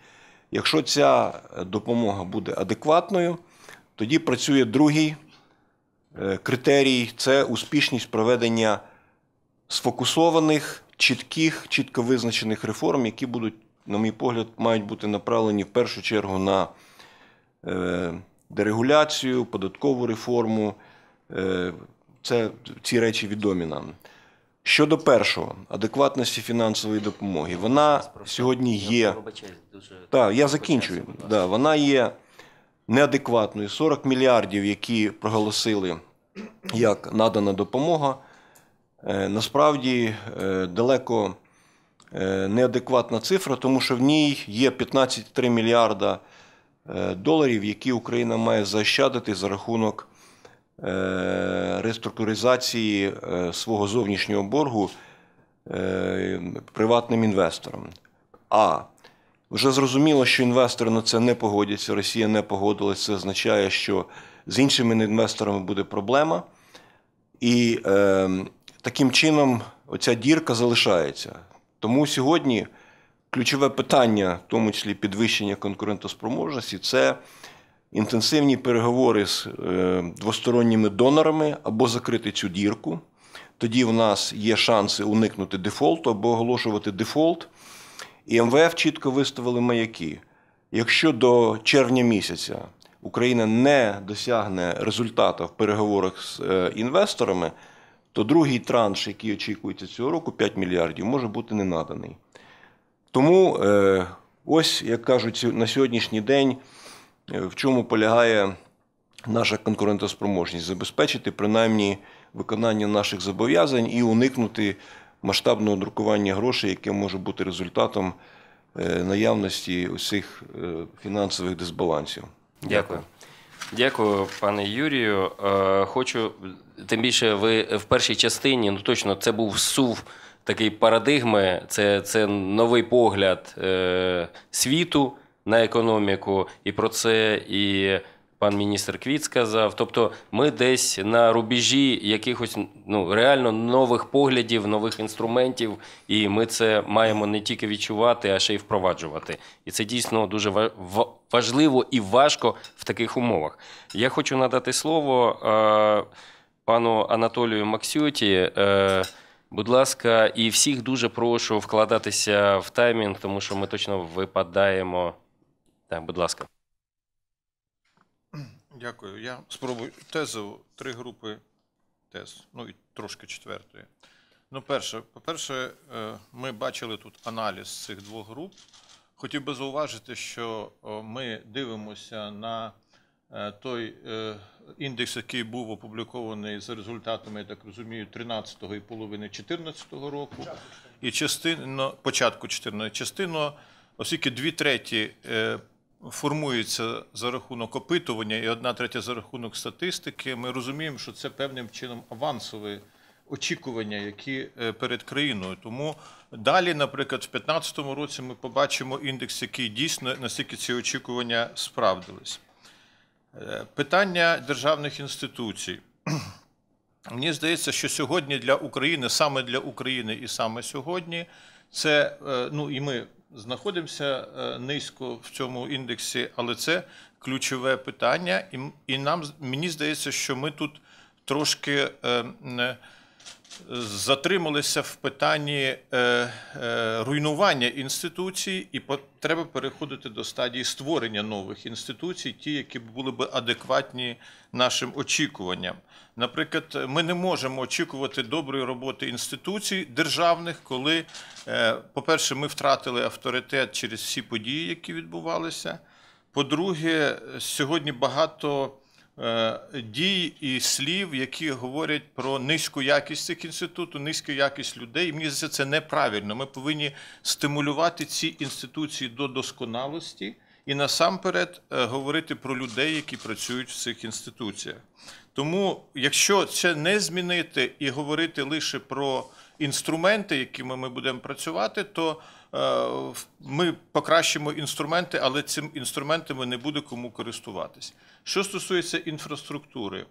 Якщо ця допомога буде адекватною, тоді працює другий критерій це успішність проведення сфокусованих, чітких, чітко визначених реформ, які будуть, на мій погляд, мають бути направлені в першу чергу на е, дерегуляцію, податкову реформу. Е, це ці речі відомі нам. Щодо першого, адекватності фінансової допомоги, вона сьогодні є. Так, я закінчую. Да, Вона є неадекватною. 40 мільярдів, які проголосили як надана допомога. Е, насправді е, далеко е, неадекватна цифра, тому що в ній є 15,3 мільярда доларів, які Україна має заощадити за рахунок реструктуризації свого зовнішнього боргу приватним інвесторам. А вже зрозуміло, що інвестори на це не погодяться. Росія не погодилася. Це означає, що з іншими інвесторами буде проблема. І ем, таким чином оця дірка залишається. Тому сьогодні ключове питання, в тому числі підвищення конкурентоспроможності, це інтенсивні переговори з е, двосторонніми донорами або закрити цю дірку. Тоді в нас є шанси уникнути дефолту або оголошувати дефолт. І МВФ чітко виставили маяки. Якщо до червня місяця Україна не досягне результату в переговорах з е, інвесторами, то другий транш, який очікується цього року, 5 мільярдів, може бути не наданий. Тому е, ось, як кажуть, на сьогоднішній день е, в чому полягає наша конкурентоспроможність забезпечити принаймні виконання наших зобов'язань і уникнути масштабного друкування грошей, яке може бути результатом е, наявності усіх фінансових дисбалансів. Дякую. Дякую, пане Юрію. Е, хочу тим більше, ви в першій частині, ну точно, це був сув такий парадигми, це це новий погляд е, світу на економіку, і про це і пан міністр Квіт сказав. Тобто, ми десь на рубежі якихось ну реально нових поглядів, нових інструментів, і ми це маємо не тільки відчувати, а ще й впроваджувати. І це дійсно дуже важливо і важко в таких умовах. Я хочу надати слово е, пану Анатолію Максюті. Е, Будь ласка, і всіх дуже прошу вкладатися в таймінг, тому що ми точно випадаємо. Так, будь ласка. Дякую. Я спробую тезу три групи тез. Ну і трошки четвертої. Ну, перше, по-перше, е, ми бачили тут аналіз цих двох груп. Хотів би зауважити, що ми дивимося на е, той е, індекс, який був опублікований за результатами, я так розумію, 13-го і половини 14-го року, і частину початку 14-го, частину, оскільки дві треті формується за рахунок опитування і одна третя за рахунок статистики, ми розуміємо, що це певним чином авансові Очікування, які е, перед країною, тому далі, наприклад, в 2015 році ми побачимо індекс, який дійсно наскільки ці очікування справдились. Е, питання державних інституцій. Мені здається, що сьогодні для України, саме для України і саме сьогодні, це е, ну і ми знаходимося е, низько в цьому індексі, але це ключове питання, і і нам мені здається, що ми тут трошки е, е, затрималися в питанні руйнування інституцій, і треба переходити до стадії створення нових інституцій, ті, які були б адекватні нашим очікуванням. Наприклад, ми не можемо очікувати доброї роботи інституцій державних, коли, е, по-перше, ми втратили авторитет через всі події, які відбувалися. По-друге, сьогодні багато е, дій і слів, які говорять про низьку якість цих інституту, низьку якість людей. І мені здається, це неправильно. Ми повинні стимулювати ці інституції до досконалості і насамперед е, говорити про людей, які працюють в цих інституціях. Тому, якщо це не змінити і говорити лише про інструменти, якими ми будемо працювати, то е, ми покращимо інструменти, але цим інструментами не буде кому користуватись. Що стосується інфраструктури,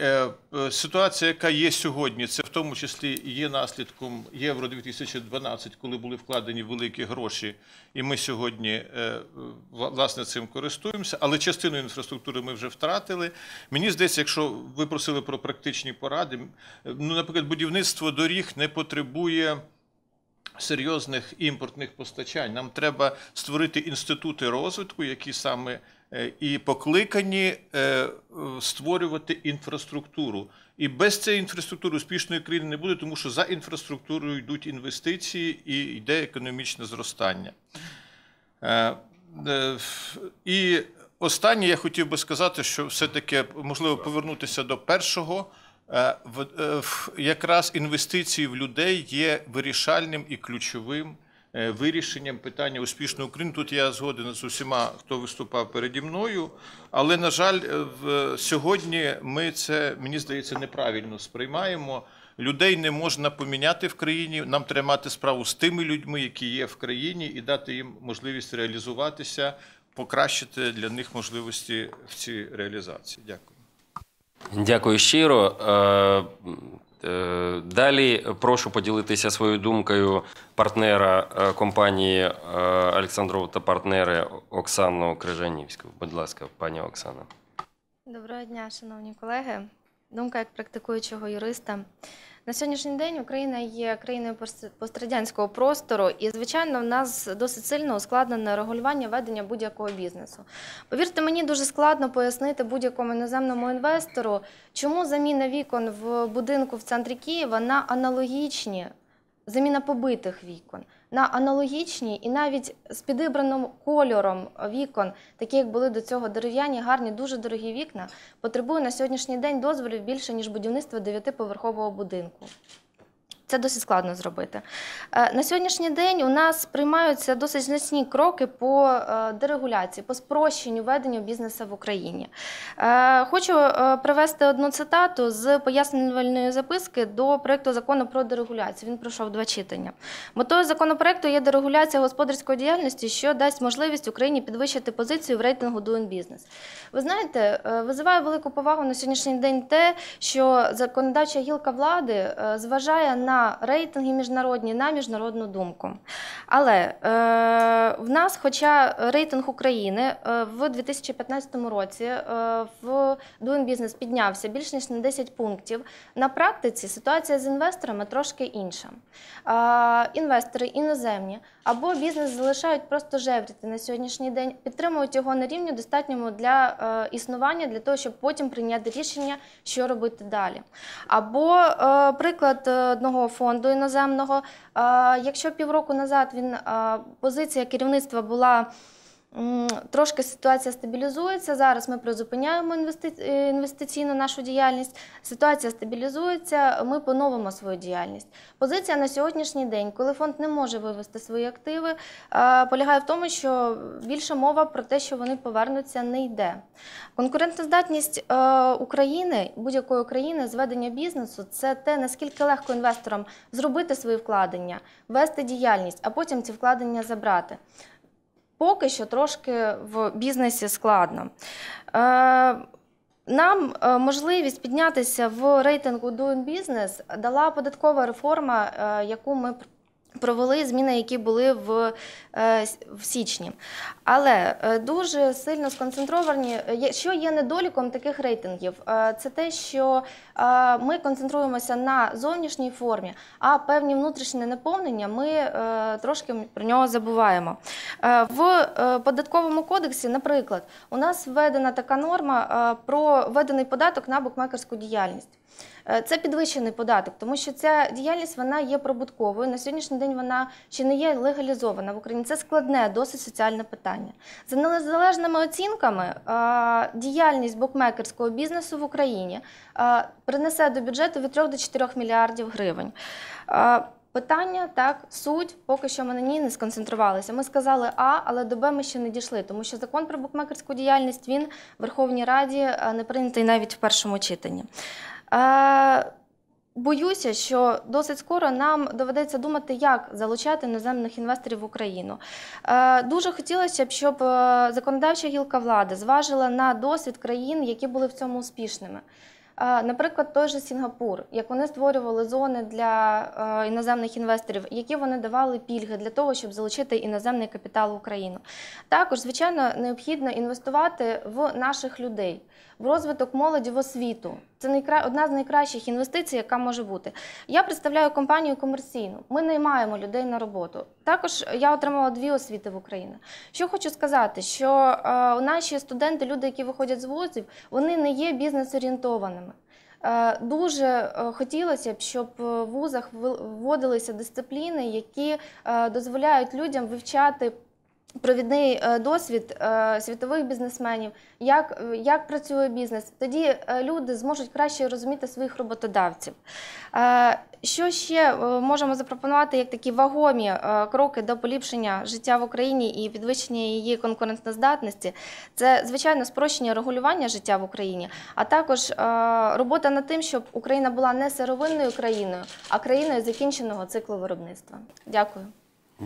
Е, е, ситуація, яка є сьогодні, це в тому числі є наслідком євро 2012, коли були вкладені великі гроші, і ми сьогодні е, власне цим користуємося. Але частину інфраструктури ми вже втратили. Мені здається, якщо ви просили про практичні поради, ну наприклад, будівництво доріг не потребує. Серйозних імпортних постачань нам треба створити інститути розвитку, які саме Е, і покликані е, створювати інфраструктуру. І без цієї інфраструктури успішної країни не буде, тому що за інфраструктурою йдуть інвестиції і йде економічне зростання. Е, і останнє я хотів би сказати, що все-таки можливо повернутися до першого. Якраз інвестиції в людей є вирішальним і ключовим Е, вирішенням питання успішної України. Тут я згоден з усіма, хто виступав переді мною. Але на жаль, е, в сьогодні ми це мені здається неправильно сприймаємо. Людей не можна поміняти в країні. Нам треба мати справу з тими людьми, які є в країні, і дати їм можливість реалізуватися, покращити для них можливості в цій реалізації. Дякую. Дякую щиро. Е, Е, далі прошу поділитися своєю думкою партнера е, компанії е, Олександров та партнери Оксану Крижанівську. Будь ласка, пані Оксана. Доброго дня, шановні колеги. Думка як практикуючого юриста. На сьогоднішній день Україна є країною пострадянського простору, і звичайно, в нас досить сильно ускладнене регулювання ведення будь-якого бізнесу. Повірте, мені дуже складно пояснити будь-якому іноземному інвестору, чому заміна вікон в будинку в центрі Києва на аналогічні заміна побитих вікон на аналогічні і навіть з підібраним кольором вікон, такі як були до цього дерев'яні, гарні, дуже дорогі вікна, потребує на сьогоднішній день дозволів більше ніж будівництво дев'ятиповерхового будинку. Це досить складно зробити. Е, на сьогоднішній день у нас приймаються досить значні кроки по е, дерегуляції, по спрощенню ведення бізнесу в Україні. Е, хочу привести одну цитату з пояснювальної записки до проєкту закону про дерегуляцію. Він пройшов два читання. Метою законопроекту є дерегуляція господарської діяльності, що дасть можливість Україні підвищити позицію в рейтингу Doing Business. Ви знаєте, визиває велику повагу на сьогоднішній день те, що законодавча гілка влади зважає на рейтинги міжнародні, на міжнародну думку. Але е, в нас, хоча рейтинг України е, в 2015 році е, в Doing Business піднявся більш ніж на 10 пунктів, на практиці ситуація з інвесторами трошки інша. Е, інвестори іноземні або бізнес залишають просто жевріти на сьогоднішній день, підтримують його на рівні достатньому для е, існування, для того, щоб потім прийняти рішення, що робити далі. Або е, приклад е, одного фонду іноземного. Якщо півроку назад він позиція керівництва була Трошки ситуація стабілізується. Зараз ми призупиняємо е, інвестиційну нашу діяльність. Ситуація стабілізується, ми поновимо свою діяльність. Позиція на сьогоднішній день, коли фонд не може вивести свої активи, полягає в тому, що більше мова про те, що вони повернуться, не йде. Конкурентоздатність е, України, будь-якої країни, зведення бізнесу це те, наскільки легко інвесторам зробити свої вкладення, вести діяльність, а потім ці вкладення забрати поки що трошки в бізнесі складно. Е, нам е, можливість піднятися в рейтингу Doing Business дала податкова реформа, е, яку ми Провели зміни, які були в е, в січні. Але е, дуже сильно сконцентровані, що є недоліком таких рейтингів, е, це те, що ми концентруємося на зовнішній формі, а певні внутрішні наповнення ми трошки про нього забуваємо. В податковому кодексі, наприклад, у нас введена така норма про введений податок на букмекерську діяльність. Е, це підвищений податок, тому що ця діяльність вона є прибутковою. На сьогоднішній день вона ще не є легалізована в Україні. Це складне, досить соціальне питання. За незалежними оцінками, е, діяльність букмекерського бізнесу в Україні е, принесе до бюджету від 3 до 4 мільярдів гривень. Питання так, суть поки що ми на ній не сконцентрувалися. Ми сказали А, але до Б ми ще не дійшли, тому що закон про букмекерську діяльність він в Верховній Раді не прийнятий навіть в першому читанні. Е, боюся, що досить скоро нам доведеться думати, як залучати іноземних інвесторів в Україну. Е, дуже хотілося б, щоб е, законодавча гілка влади зважила на досвід країн, які були в цьому успішними. Наприклад, той же Сінгапур, як вони створювали зони для іноземних інвесторів, які вони давали пільги для того, щоб залучити іноземний капітал в Україну. Також, звичайно, необхідно інвестувати в наших людей в розвиток молоді в освіту. Це найкра... одна з найкращих інвестицій, яка може бути. Я представляю компанію комерційну. Ми наймаємо людей на роботу. Також я отримала дві освіти в Україні. Що хочу сказати, що е, наші студенти, люди, які виходять з вузів, вони не є бізнес-орієнтованими. Е, дуже е, хотілося б, щоб в вузах вводилися дисципліни, які е, дозволяють людям вивчати Провідний е, досвід е, світових бізнесменів, як е, як працює бізнес, тоді люди зможуть краще розуміти своїх роботодавців. Що ще можемо запропонувати як такі вагомі кроки до поліпшення життя в Україні і підвищення її конкурентноздатності? Це звичайно спрощення регулювання життя в Україні, а також робота над тим, щоб Україна була не сировинною країною, а країною закінченого циклу виробництва. Дякую.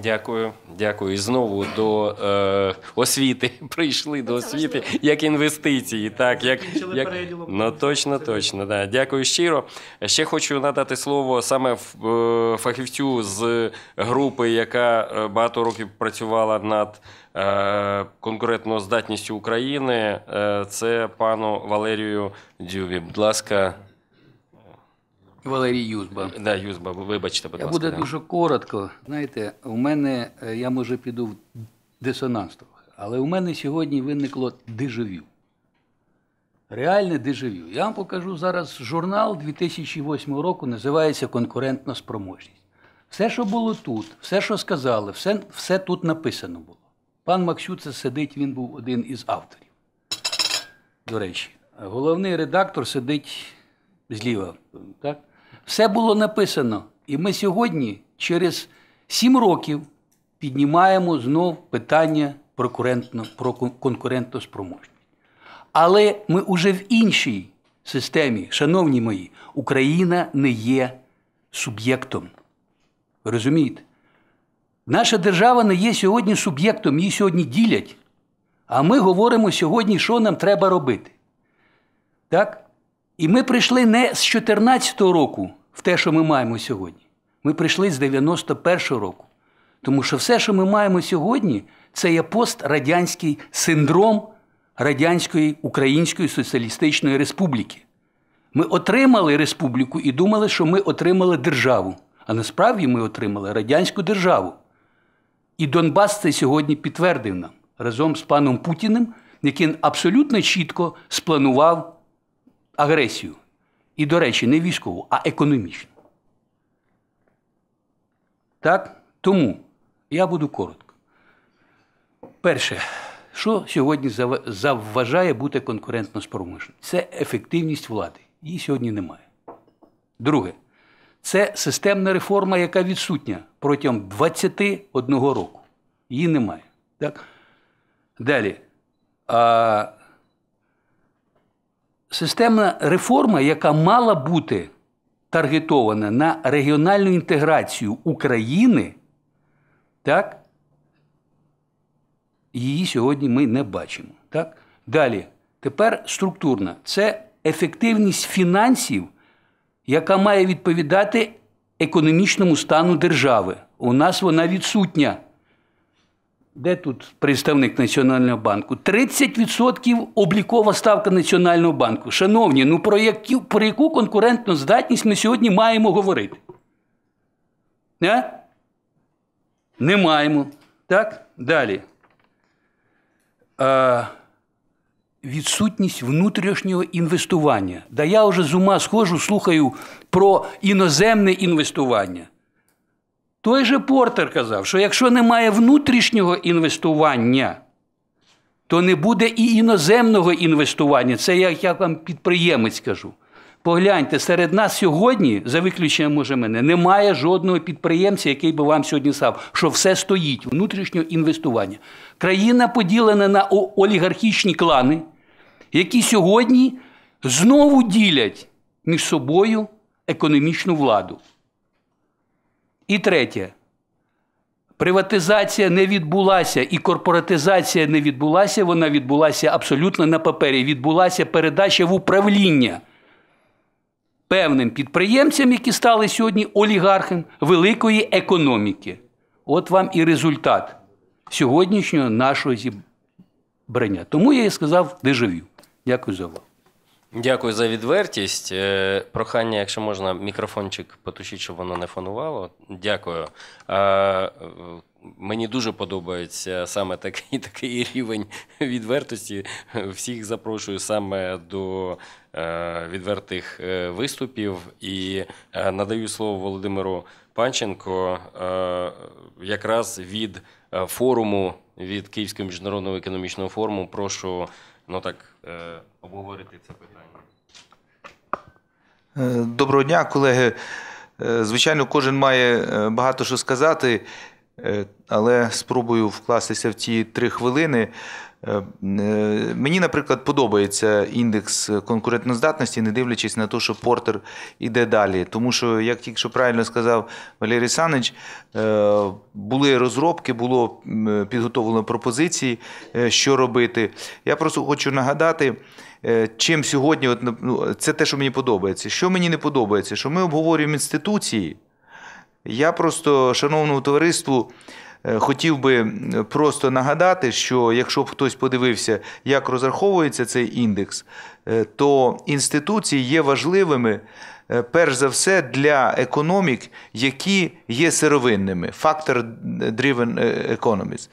Дякую, дякую. І знову до е, освіти прийшли до ну, освіти як інвестиції. Так як, як... Ну, точно, точно. Да. Дякую щиро. Ще хочу надати слово саме е, фахівцю з групи, яка е, багато років працювала над е, здатністю України. Е, це пану Валерію Дзюві. Будь ласка. Валерій Юзба. Е, да, Юзба, вибачте, будь Я ласка. буде да. дуже коротко. Знаєте, у мене е, я може піду в дисонанс, але у мене сьогодні виникло дежавю. Реальне дежавю. Я вам покажу зараз журнал 2008 року, називається Конкурентна спроможність. Все, що було тут, все, що сказали, все, все тут написано було. Пан Максюце сидить, він був один із авторів. До речі, головний редактор сидить зліва. так? все було написано. І ми сьогодні, через сім років, піднімаємо знов питання про конкурентну спроможність. Але ми вже в іншій системі, шановні мої, Україна не є суб'єктом. Ви розумієте? Наша держава не є сьогодні суб'єктом, її сьогодні ділять. А ми говоримо сьогодні, що нам треба робити. Так? І ми прийшли не з 14-го року в те, що ми маємо сьогодні. Ми прийшли з 91-го року. Тому що все, що ми маємо сьогодні, це є пострадянський синдром Радянської Української Соціалістичної Республіки. Ми отримали республіку і думали, що ми отримали державу. А насправді ми отримали радянську державу. І Донбас це сьогодні підтвердив нам разом з паном Путіним, який абсолютно чітко спланував агресію. І, до речі, не військову, а економічну. Так? Тому я буду коротко. Перше, що сьогодні завважає бути конкурентно спроможним? Це ефективність влади. Її сьогодні немає. Друге, це системна реформа, яка відсутня протягом 21 року. Її немає. Так? Далі. А, системна реформа, яка мала бути таргетована на регіональну інтеграцію України, так, її сьогодні ми не бачимо. Так? Далі, тепер структурна. Це ефективність фінансів, яка має відповідати економічному стану держави. У нас вона відсутня. Де тут представник Національного банку? 30% облікова ставка Національного банку. Шановні, ну про яку, про яку конкурентну здатність ми сьогодні маємо говорити? Не? Не маємо. Так? Далі. А, е, Відсутність внутрішнього інвестування. Да я вже з ума схожу, слухаю про іноземне інвестування. Той же Портер казав, що якщо немає внутрішнього інвестування, то не буде і іноземного інвестування. Це я, я вам підприємець кажу. Погляньте, серед нас сьогодні, за виключенням може мене, немає жодного підприємця, який би вам сьогодні став, що все стоїть внутрішнього інвестування. Країна поділена на олігархічні клани, які сьогодні знову ділять між собою економічну владу. І третє. Приватизація не відбулася і корпоратизація не відбулася, вона відбулася абсолютно на папері. Відбулася передача в управління певним підприємцям, які стали сьогодні олігархами великої економіки. От вам і результат сьогоднішнього нашого зібрання. Тому я і сказав дежавю. Дякую за увагу. Дякую за відвертість. Е, прохання, якщо можна, мікрофончик потушіть, щоб воно не фонувало. Дякую. Мені дуже подобається саме такий такий рівень відвертості. Всіх запрошую саме до е, відвертих е, виступів і надаю слово Володимиру Панченко якраз від форуму від Київського міжнародного економічного форуму. Прошу ну так обговорити це питання. Е, доброго дня, колеги. Е, звичайно, кожен має е, багато що сказати, але спробую вкластися в ті три хвилини. Мені, наприклад, подобається індекс конкурентоздатності, не дивлячись на те, що Портер йде далі. Тому що, як тільки що правильно сказав Валерій Санич, були розробки, було підготовлено пропозиції, що робити. Я просто хочу нагадати, Е, чим сьогодні, от, ну, це те, що мені подобається. Що мені не подобається, що ми обговорюємо інституції. Я просто, шановному товариству, е, хотів би просто нагадати, що якщо б хтось подивився, як розраховується цей індекс, е, то інституції є важливими. Перш за все для економік, які є сировинними, фактор driven economies.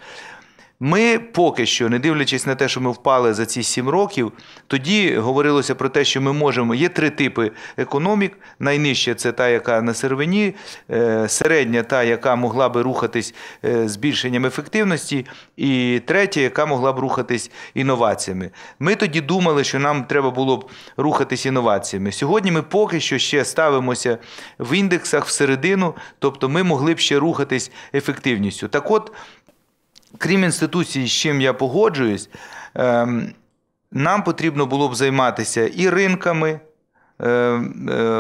Ми поки що, не дивлячись на те, що ми впали за ці сім років, тоді говорилося про те, що ми можемо. Є три типи економік. Найнижча це та, яка на сервині, е, середня та, яка могла би рухатись е, збільшенням ефективності, і третя, яка могла б рухатись інноваціями. Ми тоді думали, що нам треба було б рухатись інноваціями. Сьогодні ми поки що ще ставимося в індексах в середину, тобто ми могли б ще рухатись ефективністю. Так от крім інституції, з чим я погоджуюсь, ем, нам потрібно було б займатися і ринками.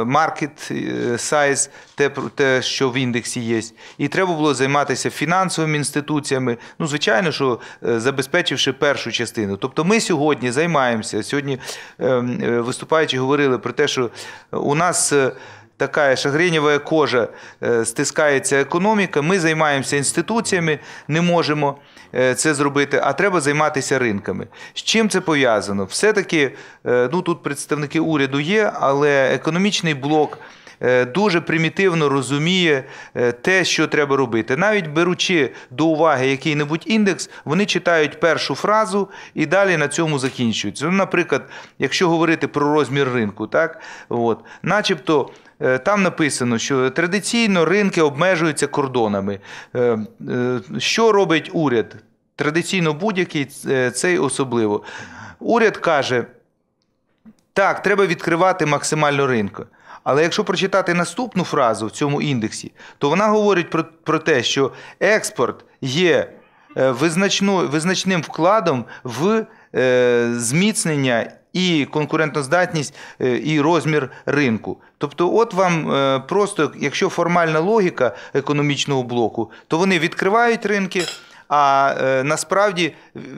Маркет ем, сайз, е, те, те, що в індексі є, і треба було займатися фінансовими інституціями. Ну, звичайно, що е, забезпечивши першу частину. Тобто, ми сьогодні займаємося. Сьогодні ем, е, виступаючі говорили про те, що у нас Така шагренєва кожа, е, стискається економіка. Ми займаємося інституціями, не можемо е, це зробити, а треба займатися ринками. З чим це пов'язано? Все-таки е, ну тут представники уряду є, але економічний блок. Дуже примітивно розуміє те, що треба робити. Навіть беручи до уваги який-небудь індекс, вони читають першу фразу і далі на цьому закінчуються. Ну, Наприклад, якщо говорити про розмір ринку, так от, начебто Е, там написано, що традиційно ринки обмежуються кордонами. Е, е, що робить уряд? Традиційно будь-який цей особливо. Уряд каже: так, треба відкривати максимально ринку. Але якщо прочитати наступну фразу в цьому індексі, то вона говорить про, про те, що експорт є визначно, визначним вкладом в е, зміцнення і конкурентоздатність, е, і розмір ринку. Тобто, от вам е, просто, якщо формальна логіка економічного блоку, то вони відкривають ринки. А е, насправді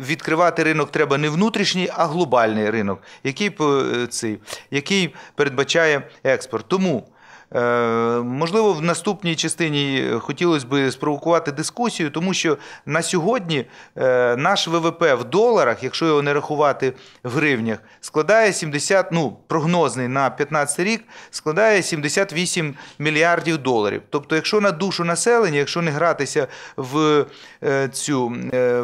відкривати ринок треба не внутрішній, а глобальний ринок, який е, цей, який передбачає експорт. Тому Е, можливо, в наступній частині хотілося б спровокувати дискусію, тому що на сьогодні е, наш ВВП в доларах, якщо його не рахувати в гривнях, складає 70, ну прогнозний на 15 рік складає 78 мільярдів доларів. Тобто, якщо на душу населення, якщо не гратися в е, цю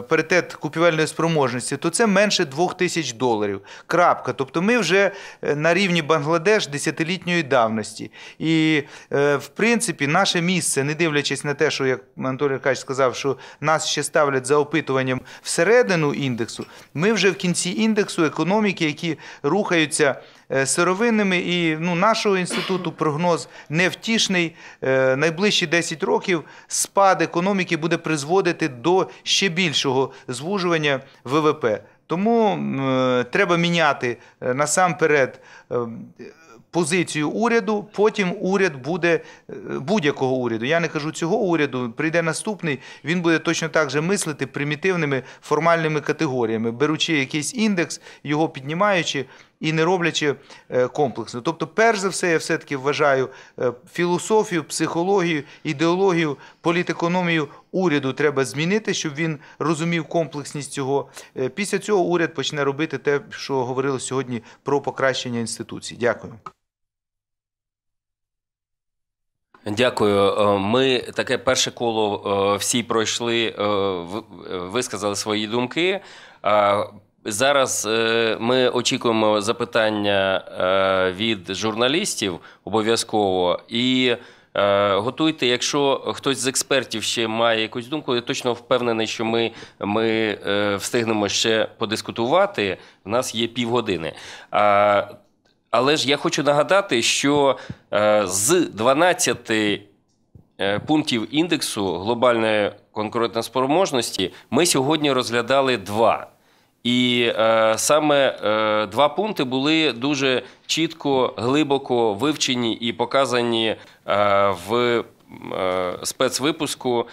паритет купівельної спроможності, то це менше 2 тисяч доларів. Крапка. Тобто, ми вже на рівні Бангладеш десятилітньої давності. І і, е, в принципі, наше місце, не дивлячись на те, що як Анатолій Аркадьович сказав, що нас ще ставлять за опитуванням всередину індексу, ми вже в кінці індексу економіки, які рухаються е, сировинними, і ну, нашого інституту прогноз невтішний. Е, найближчі 10 років спад економіки буде призводити до ще більшого звужування ВВП. Тому треба міняти насамперед позицію уряду. Потім уряд буде е, будь-якого уряду. Я не кажу цього уряду. Прийде наступний, він буде точно так же мислити примітивними формальними категоріями, беручи якийсь індекс, його піднімаючи. І не роблячи е, комплексно. Тобто, перш за все, я все-таки вважаю е, філософію, психологію, ідеологію, політекономію уряду треба змінити, щоб він розумів комплексність цього. Після цього уряд почне робити те, що говорили сьогодні про покращення інституцій. Дякую. Дякую. Е, ми таке перше коло е, всі пройшли, е, висказали свої думки. Зараз ми очікуємо запитання від журналістів обов'язково і. Готуйте, якщо хтось з експертів ще має якусь думку, я точно впевнений, що ми ми встигнемо ще подискутувати. У нас є півгодини. Але ж я хочу нагадати, що е, з 12 е, пунктів індексу глобальної конкурентоспроможності ми сьогодні розглядали два. І е, саме е, два пункти були дуже чітко, глибоко вивчені і показані е, в е, спецвипуску,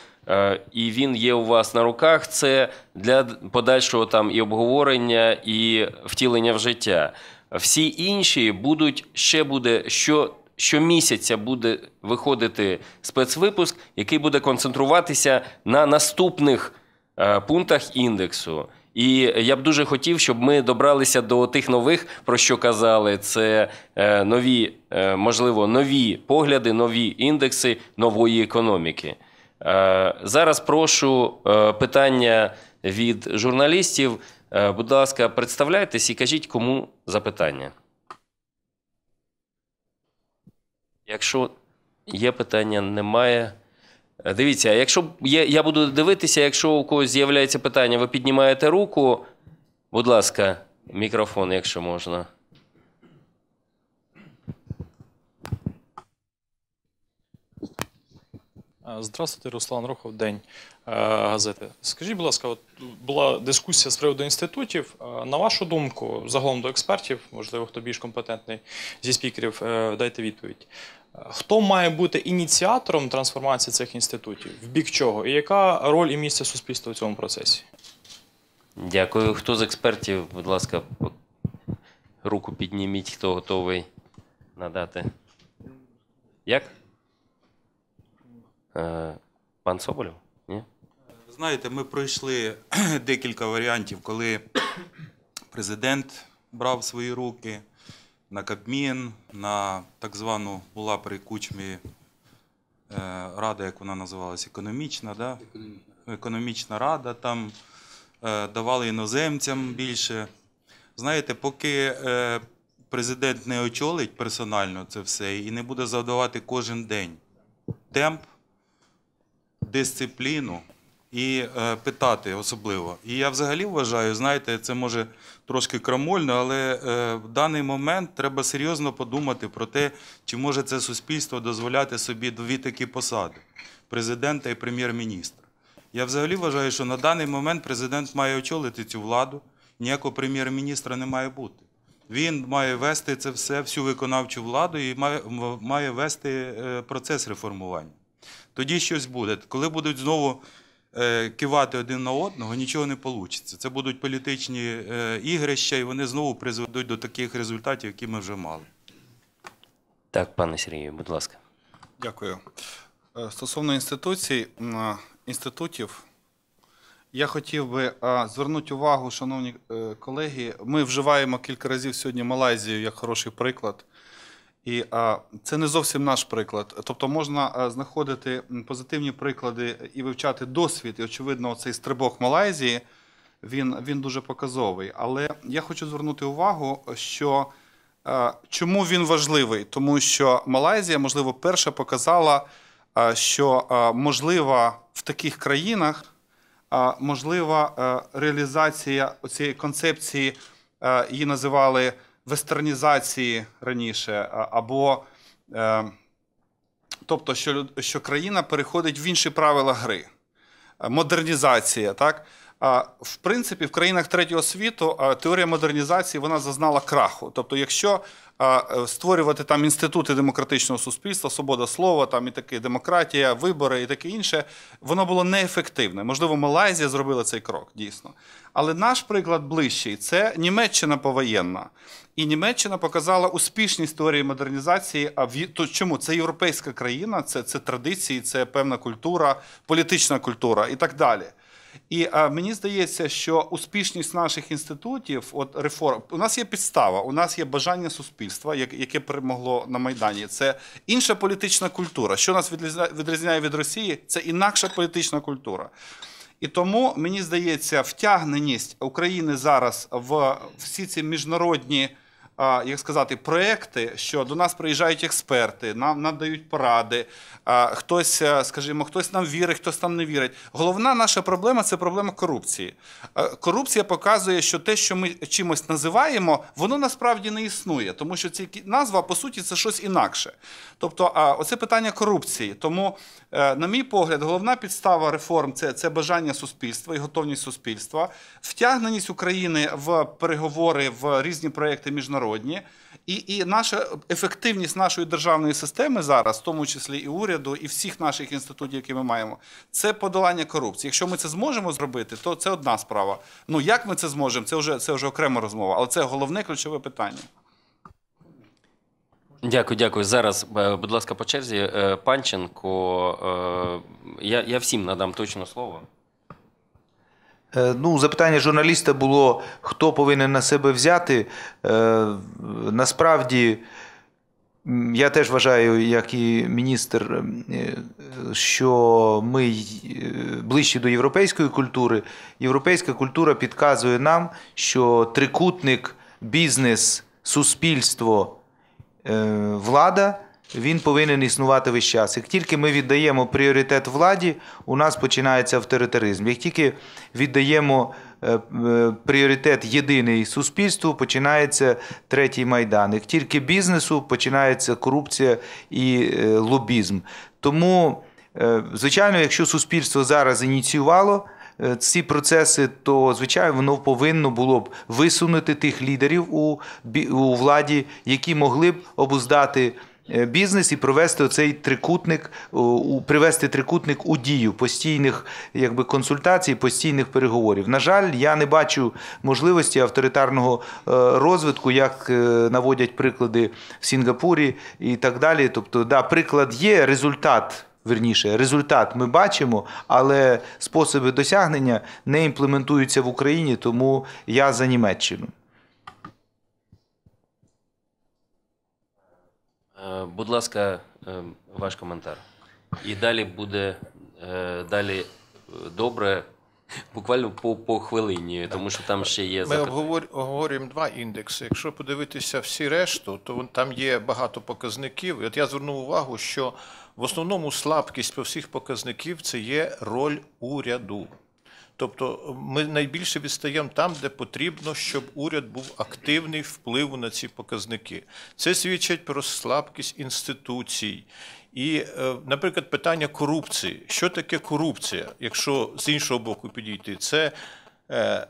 і він є у вас на руках. Це для подальшого там і обговорення, і втілення в життя. Всі інші будуть ще буде що. Щомісяця буде виходити спецвипуск, який буде концентруватися на наступних е, пунктах індексу. І я б дуже хотів, щоб ми добралися до тих нових, про що казали. Це е, нові, е, можливо, нові погляди, нові індекси нової економіки. Е, зараз прошу е, питання від журналістів. Е, будь ласка, представляйтесь і кажіть, кому запитання. Якщо є питання, немає. Е, дивіться, якщо є, я буду дивитися, якщо у когось з'являється питання, ви піднімаєте руку. Будь ласка, мікрофон, якщо можна. Е, здравствуйте, Руслан Рухов, день. Е, газети. Скажіть, будь ласка, от була дискусія з приводу інститутів. Е, на вашу думку, загалом до експертів, можливо, хто більш компетентний зі спікерів, е, дайте відповідь. Хто має бути ініціатором трансформації цих інститутів? В бік чого? І яка роль і місце суспільства в цьому процесі? Дякую. Хто з експертів, будь ласка, руку підніміть, хто готовий надати. Як? Пан Соболєв? Ні? Знаєте, ми пройшли декілька варіантів, коли президент брав свої руки на Кабмін, на так звану була при кучмі е, рада, як вона називалася, економічна, да? економічна рада, там е, давали іноземцям більше. Знаєте, поки е, президент не очолить персонально це все і не буде завдавати кожен день темп, дисципліну і е, питати особливо. І я взагалі вважаю, знаєте, це може трошки крамольно, але е, в даний момент треба серйозно подумати про те, чи може це суспільство дозволяти собі дві такі посади президента і прем'єр-міністра. Я взагалі вважаю, що на даний момент президент має очолити цю владу, ніякого прем'єр-міністра не має бути. Він має вести це все, всю виконавчу владу і має, має вести е, процес реформування. Тоді щось буде. Коли будуть знову Е, кивати один на одного, нічого не вийде. Це будуть політичні е, ігрища, і вони знову призведуть до таких результатів, які ми вже мали. Так, пане Сергію, будь ласка. Дякую. Е, стосовно інституцій, інститутів, я хотів би звернути увагу, шановні колеги. Ми вживаємо кілька разів сьогодні Малайзію як хороший приклад. І а, це не зовсім наш приклад. Тобто можна а, знаходити позитивні приклади і вивчати досвід. І очевидно, цей стрибок Малайзії він він дуже показовий. Але я хочу звернути увагу, що а, чому він важливий, тому що Малайзія, можливо, перша показала, а, що а, можлива в таких країнах а, можлива а, реалізація цієї концепції, а, її називали вестернізації раніше, е, або е, тобто, що що країна переходить в інші правила гри, е, модернізація. так? В принципі, в країнах третього світу теорія модернізації вона зазнала краху. Тобто, якщо Е, створювати там інститути демократичного суспільства, свобода слова, там і таке демократія, вибори і таке інше, воно було неефективне. Можливо, Малайзія зробила цей крок дійсно. Але наш приклад ближчий це Німеччина повоєнна. І Німеччина показала успішність теорії модернізації. А в то чому це європейська країна, це, це традиції, це певна культура, політична культура і так далі. І а, мені здається, що успішність наших інститутів, от реформ, у нас є підстава, у нас є бажання суспільства, як яке перемогло на Майдані. Це інша політична культура. Що нас відрізняє від Росії, це інакша політична культура. І тому мені здається, втягненість України зараз в всі ці міжнародні як сказати, проекти, що до нас приїжджають експерти, нам надають поради. Хтось, е, скажімо, хтось нам вірить, хтось там не вірить. Головна наша проблема це проблема корупції. Е, корупція показує, що те, що ми чимось називаємо, воно насправді не існує, тому що ця назва, по суті, це щось інакше. Тобто, оце питання корупції. Тому, е, на мій погляд, головна підстава реформ це, це бажання суспільства і готовність суспільства, втягненість України в переговори в різні проекти міжнародні міжнародні, і і наша ефективність нашої державної системи зараз, в тому числі і уряду, і всіх наших інститутів, які ми маємо, це подолання корупції. Якщо ми це зможемо зробити, то це одна справа. Ну як ми це зможемо? Це вже це вже окрема розмова, але це головне ключове питання. Дякую, дякую. Зараз, е, будь ласка, по черзі, е, панченко. Е, я я всім надам точно слово. Е, ну, запитання журналіста було, хто повинен на себе взяти. Е, насправді, я теж вважаю, як і міністр, е, що ми ближчі до європейської культури. Європейська культура підказує нам, що трикутник, бізнес, суспільство, влада він повинен існувати весь час. Як тільки ми віддаємо пріоритет владі, у нас починається авторитаризм. Як тільки віддаємо е, е, пріоритет єдиний суспільству, починається третій майдан. Як тільки бізнесу починається корупція і е, лобізм. Тому, звичайно, якщо суспільство зараз ініціювало. Ці процеси, то звичайно, воно повинно було б висунути тих лідерів у у владі, які могли б обуздати Е, бізнес і провести оцей трикутник, привести трикутник у дію постійних якби, консультацій, постійних переговорів. На жаль, я не бачу можливості авторитарного е, розвитку, як е, наводять приклади в Сінгапурі і так далі. Тобто, да, приклад є, результат. Верніше, результат ми бачимо, але способи досягнення не імплементуються в Україні, тому я за Німеччину. Е, будь ласка, е, ваш коментар. І далі буде е, далі добре, буквально по по хвилині, тому що там ще є Ми обговорюємо два індекси. Якщо подивитися всі решту, то там є багато показників. І От я звернув увагу, що в основному слабкість по всіх показників це є роль уряду. Тобто ми найбільше відстаємо там, де потрібно, щоб уряд був активний впливу на ці показники. Це свідчить про слабкість інституцій. І, е, наприклад, питання корупції. Що таке корупція, якщо з іншого боку підійти? Це е,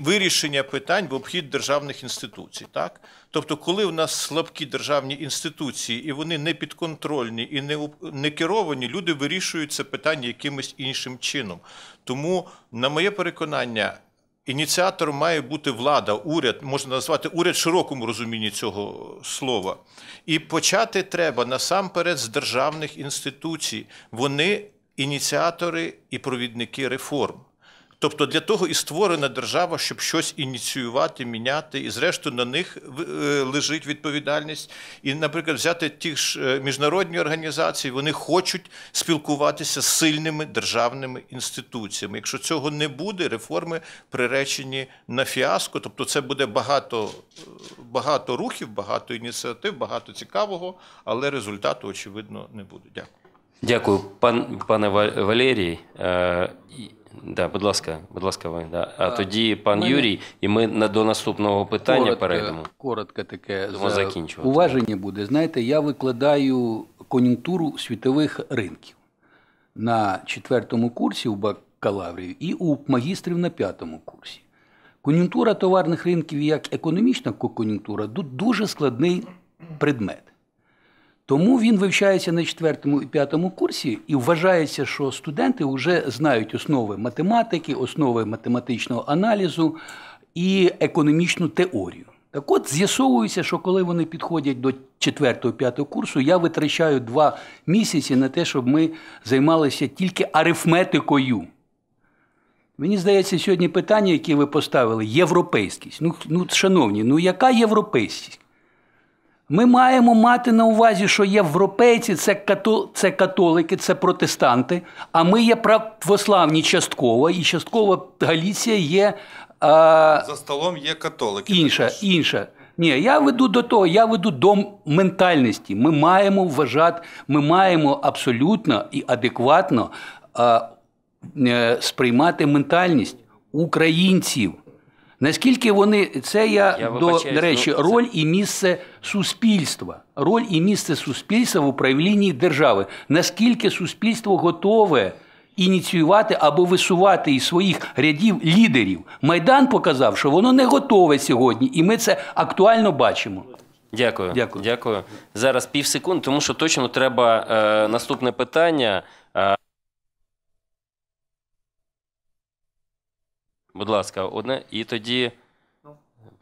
вирішення питань в обхід державних інституцій. Так? Тобто, коли в нас слабкі державні інституції і вони не підконтрольні і не, не керовані, люди вирішують це питання якимось іншим чином. Тому, на моє переконання, Ініціатором має бути влада, уряд, можна назвати уряд в широкому розумінні цього слова. І почати треба насамперед з державних інституцій. Вони ініціатори і провідники реформ. Тобто для того і створена держава, щоб щось ініціювати, міняти, і зрештою на них е, лежить відповідальність. І, наприклад, взяти ті ж е, міжнародні організації, вони хочуть спілкуватися з сильними державними інституціями. Якщо цього не буде, реформи приречені на фіаско, тобто це буде багато, е, багато рухів, багато ініціатив, багато цікавого, але результату очевидно не буде. Дякую. Дякую, пан пане Валерій. Да, будь ласка, будь ласка, ви. Да. А, а тоді пан мене... Юрій, і ми на, до наступного питання коротко, перейдемо. Коротко таке за... уваження буде. Знаєте, я викладаю кон'юнктуру світових ринків на четвертому курсі у бакалаврів і у магістрів на п'ятому курсі. Кон'юнктура товарних ринків як економічна кон'юнктура дуже складний предмет. Тому він вивчається на 4 і 5 курсі і вважається, що студенти вже знають основи математики, основи математичного аналізу і економічну теорію. Так от з'ясовується, що коли вони підходять до 4-5 курсу, я витрачаю два місяці на те, щоб ми займалися тільки арифметикою. Мені здається, сьогодні питання, яке ви поставили, європейськість. Ну, ну шановні, ну яка європейськість? Ми маємо мати на увазі, що європейці це кату, це католики, це протестанти. А ми є православні частково, і частково Галіція є а, за столом є католики. Інша, інша. Ні, я веду до того, я веду до ментальності. Ми маємо вважати, ми маємо абсолютно і адекватно а, е, сприймати ментальність українців. Наскільки вони це я, я до речі, ну, це... роль і місце суспільства, роль і місце суспільства в управлінні держави. Наскільки суспільство готове ініціювати або висувати із своїх рядів лідерів? Майдан показав, що воно не готове сьогодні, і ми це актуально бачимо. Дякую, дякую. Дякую. Зараз пів секунд, тому що точно треба е, наступне питання. Е... Будь ласка, одне. І тоді.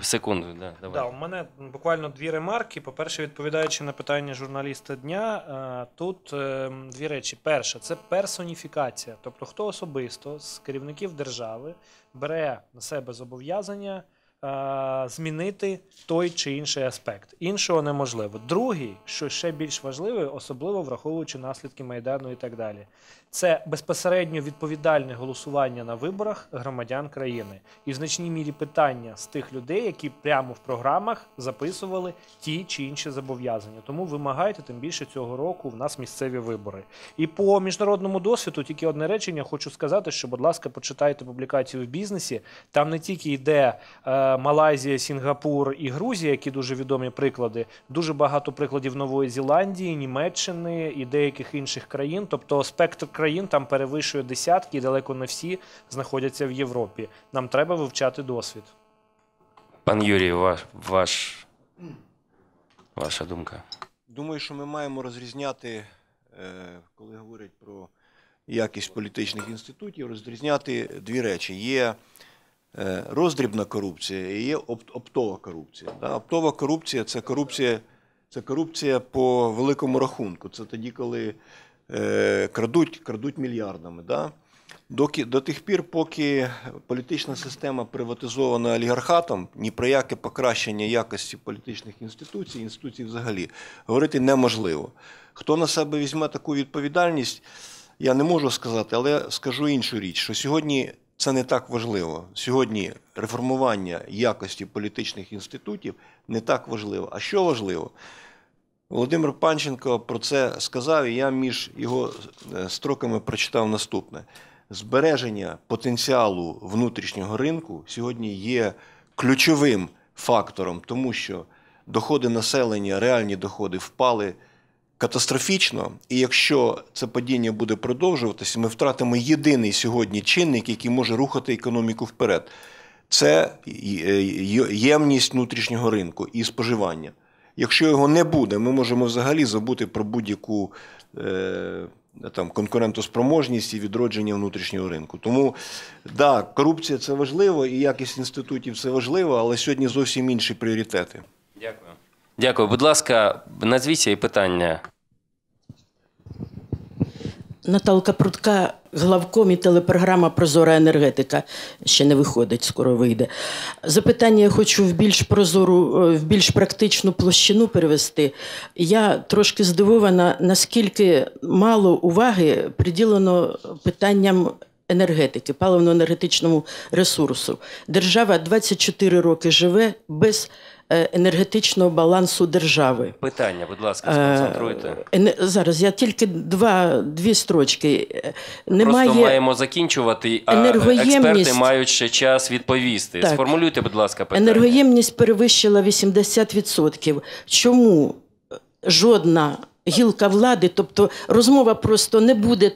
Секунду, да, давай. Да, у мене буквально дві ремарки. По-перше, відповідаючи на питання журналіста дня, е, тут е, дві речі. Перша це персоніфікація. Тобто, хто особисто з керівників держави бере на себе зобов'язання е, змінити той чи інший аспект. Іншого неможливо. Другий, що ще більш важливий, особливо враховуючи наслідки майдану і так далі. Це безпосередньо відповідальне голосування на виборах громадян країни, і в значній мірі питання з тих людей, які прямо в програмах записували ті чи інші зобов'язання. Тому вимагайте тим більше цього року в нас місцеві вибори. І по міжнародному досвіду тільки одне речення хочу сказати, що, будь ласка, почитайте публікацію в бізнесі. Там не тільки йде е, Малайзія, Сінгапур і Грузія, які дуже відомі приклади, дуже багато прикладів Нової Зеландії, Німеччини і деяких інших країн, тобто спектр країн країн там перевищує десятки, і далеко не всі знаходяться в Європі. Нам треба вивчати досвід. Пан Юрій, ваш, ваш, ваша думка. Думаю, що ми маємо розрізняти, е, коли говорять про якість політичних інститутів, розрізняти дві речі: є е, роздрібна корупція і є оптова корупція. Оптова корупція це корупція. Це корупція по великому рахунку. Це тоді, коли Е, крадуть крадуть мільярдами. Да? Доки, До тих пір, поки політична система приватизована олігархатом, ні про яке покращення якості політичних інституцій, інституцій взагалі, говорити неможливо. Хто на себе візьме таку відповідальність, я не можу сказати, але скажу іншу річ, що сьогодні це не так важливо. Сьогодні реформування якості політичних інститутів не так важливо. А що важливо? Володимир Панченко про це сказав, і я між його е, строками прочитав наступне: збереження потенціалу внутрішнього ринку сьогодні є ключовим фактором, тому що доходи населення, реальні доходи впали катастрофічно. І якщо це падіння буде продовжуватися, ми втратимо єдиний сьогодні чинник, який може рухати економіку вперед. Це е, е, ємність внутрішнього ринку і споживання. Якщо його не буде, ми можемо взагалі забути про будь-яку е, там, конкурентоспроможність і відродження внутрішнього ринку. Тому да, корупція це важливо, і якість інститутів це важливо, але сьогодні зовсім інші пріоритети. Дякую. Дякую. Будь ласка, назвіться і питання. Наталка Прудка, главкомі телепрограма Прозора енергетика ще не виходить, скоро вийде. Запитання я хочу в більш прозору, е, в більш практичну площину перевести. Я трошки здивована, наскільки мало уваги приділено питанням. Енергетики, паливно-енергетичному ресурсу держава 24 роки живе без Е, енергетичного балансу держави. Питання, будь ласка, е, сконцентруйте. Зараз я тільки два, дві строчки. Е, немає... Просто маємо закінчувати, а енергоємність... експерти мають ще час відповісти. Так. Сформулюйте, будь ласка, питання. Енергоємність перевищила 80%. Чому жодна гілка влади, тобто розмова просто не буде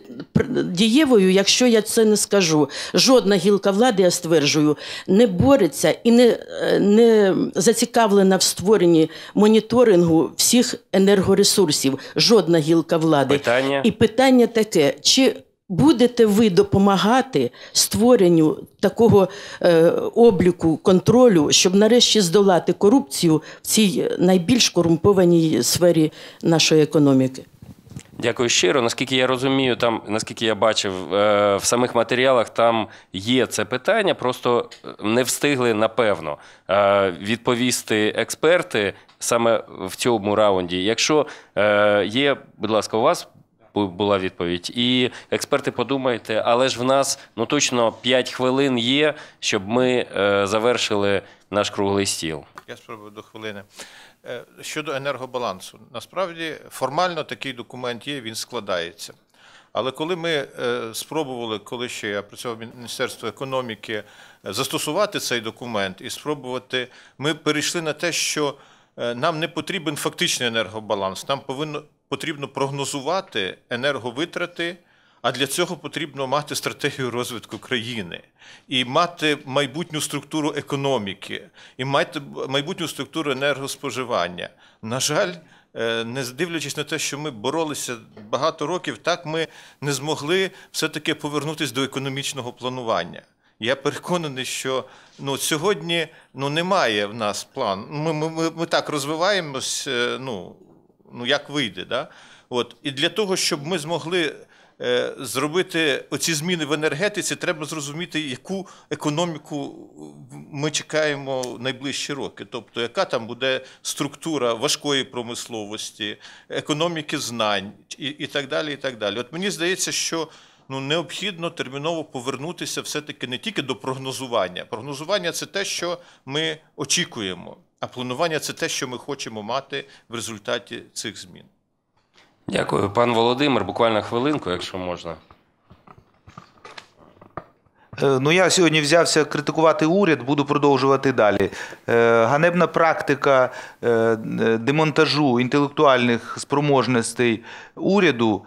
дієвою, якщо я це не скажу. Жодна гілка влади, я стверджую, не бореться і не е, не зацікавлена в створенні моніторингу всіх енергоресурсів. Жодна гілка влади питання і питання таке: чи Будете ви допомагати створенню такого е, обліку контролю, щоб нарешті здолати корупцію в цій найбільш корумпованій сфері нашої економіки? Дякую щиро. Наскільки я розумію, там наскільки я бачив е, в самих матеріалах, там є це питання, просто е, не встигли напевно е, відповісти експерти саме в цьому раунді. Якщо є, будь ласка, у вас була відповідь. І експерти подумайте, але ж в нас ну точно 5 хвилин є, щоб ми е, завершили наш круглий стіл. Я спробую до хвилини. Е, щодо енергобалансу, насправді формально такий документ є, він складається. Але коли ми е, спробували, коли ще я працював в Міністерстві економіки, е, застосувати цей документ і спробувати, ми перейшли на те, що нам не потрібен фактичний енергобаланс, нам повинно потрібно прогнозувати енерговитрати. А для цього потрібно мати стратегію розвитку країни і мати майбутню структуру економіки, і мати майбутню структуру енергоспоживання. На жаль, е, не дивлячись на те, що ми боролися багато років, так ми не змогли все-таки повернутися до економічного планування. Я переконаний, що ну сьогодні ну немає в нас план. Ми ми, ми, ми так розвиваємось. Е, ну ну як вийде. Да? От. І для того, щоб ми змогли е, зробити оці зміни в енергетиці, треба зрозуміти, яку економіку ми чекаємо в найближчі роки. Тобто, яка там буде структура важкої промисловості, економіки знань і, і так далі. і так далі. От мені здається, що. Ну, необхідно терміново повернутися все-таки не тільки до прогнозування. Прогнозування це те, що ми очікуємо. А планування це те, що ми хочемо мати в результаті цих змін. Дякую, пан Володимир. Буквально хвилинку, якщо можна. Е, ну, я сьогодні взявся критикувати уряд, буду продовжувати далі. Е, ганебна практика е, демонтажу інтелектуальних спроможностей уряду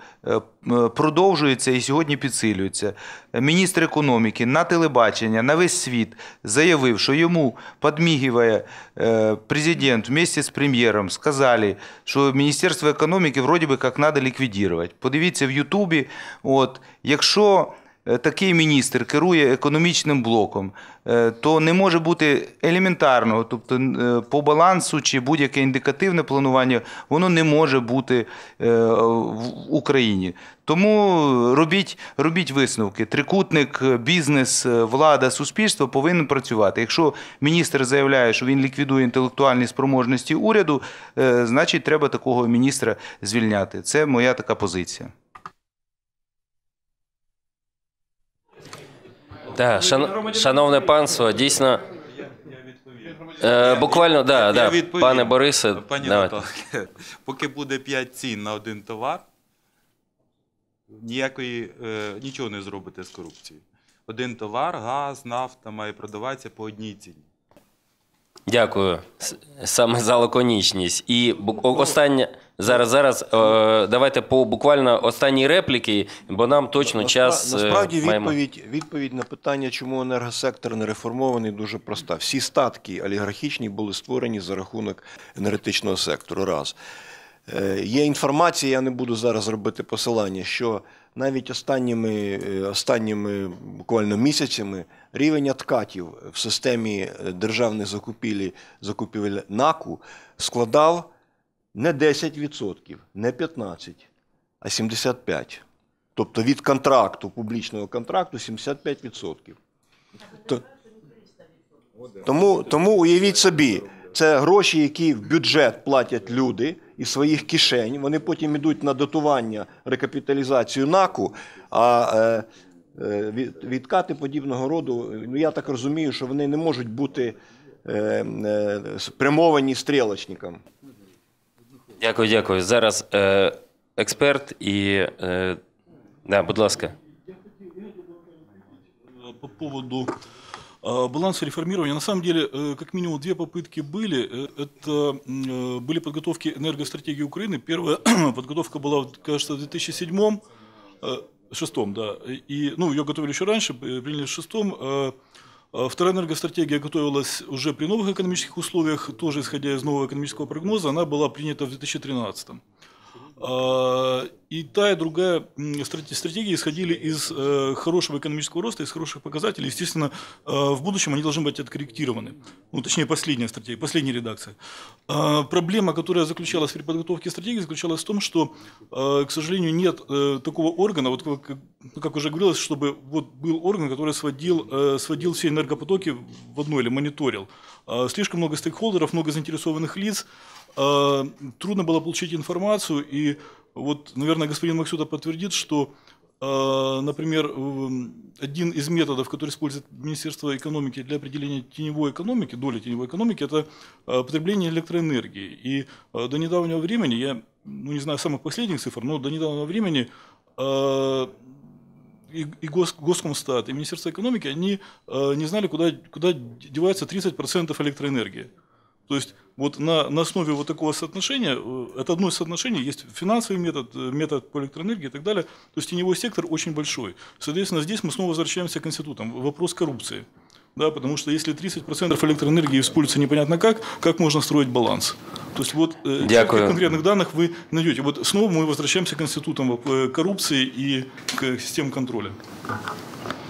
продовжується і сьогодні підсилюється. Міністр економіки на телебачення на весь світ заявив, що йому підмігує президент вместе з прем'єром. Сказали, що Міністерство економіки вроді би як треба ліквідувати. Подивіться в Ютубі. От якщо Е, такий міністр керує економічним блоком, е, то не може бути елементарного, тобто е, по балансу чи будь-яке індикативне планування, воно не може бути в Україні. Тому робіть робіть висновки. Трикутник, бізнес, влада, суспільство повинен працювати. Якщо міністр заявляє, що він ліквідує інтелектуальні спроможності уряду, значить треба такого міністра звільняти. Це моя така позиція. Так, ну, шан... шановне панство, дійсно. Е, буквально, да, да, відповім. пане Борисе. Пані давайте. Наталке, поки буде 5 цін на один товар, ніякої, е, нічого не зробите з корупцією. Один товар, газ, нафта має продаватися по одній ціні. Дякую. Саме за лаконічність. І остання зараз, зараз е, давайте по буквально останній репліки, бо нам точно час. Е, насправді відповідь відповідь на питання, чому енергосектор не реформований, дуже проста. Всі статки олігархічні були створені за рахунок енергетичного сектору. Раз е, є інформація, я не буду зараз робити посилання, що навіть останніми е, останніми буквально місяцями рівень откатів в системі е, державних закупівель, закупівель НАКУ складав не 10%, не 15%, а 75%. Тобто від контракту, публічного контракту 75%. То, тому, Тому уявіть собі, це гроші, які в бюджет платять люди. І своїх кишень. Вони потім йдуть на дотування рекапіталізацію НАКу. а е, е, Відкати подібного роду, ну я так розумію, що вони не можуть бути е, спрямовані стрілочникам. Дякую, дякую. Зараз е, експерт і е, да, будь ласка. По поводу А, баланс реформирования. На самом деле, э, как минимум две попытки были. Э, это э, были подготовки энергостратегии Украины. Первая подготовка была, кажется, в 2007 шестом, да. И, ну, ее готовили еще раньше, приняли в шестом. Вторая энергостратегия готовилась уже при новых экономических условиях, тоже исходя из нового экономического прогноза. Она была принята в 2013. А, и та и другая стратегия исходили из э, хорошего экономического роста, из хороших показателей. Естественно, э, в будущем они должны быть откорректированы. Ну, точнее, последняя стратегия, последняя редакция. А, проблема, которая заключалась при подготовке стратегии, заключалась в том, что, э, к сожалению, нет такого органа, вот как, уже говорилось, чтобы вот был орган, который сводил, сводил все энергопотоки в одно или мониторил. А, слишком много стейкхолдеров, много заинтересованных лиц. Э, трудно было получить информацию, и вот, наверное, господин Максюта подтвердит, что, э, например, один из методов, который использует Министерство экономики для определения теневой экономики, доли теневой экономики, это э, потребление электроэнергии. И до недавнего времени, я ну, не знаю самых последних цифр, но до недавнего времени и, Госкомстат, и Министерство экономики, они не знали, куда, куда девается 30% электроэнергии. То есть вот на, на основе вот такого соотношения, э, это одно из соотношений, есть финансовый метод, э, метод по электроэнергии и так далее, то есть теневой сектор очень большой. Соответственно, здесь мы снова возвращаемся к институтам, вопрос коррупции. Да, потому что если 30% электроэнергии используется непонятно как, как можно строить баланс? То есть вот э, Дякую. конкретных данных вы найдете. Вот снова мы возвращаемся к институтам э, коррупции и к системам контроля.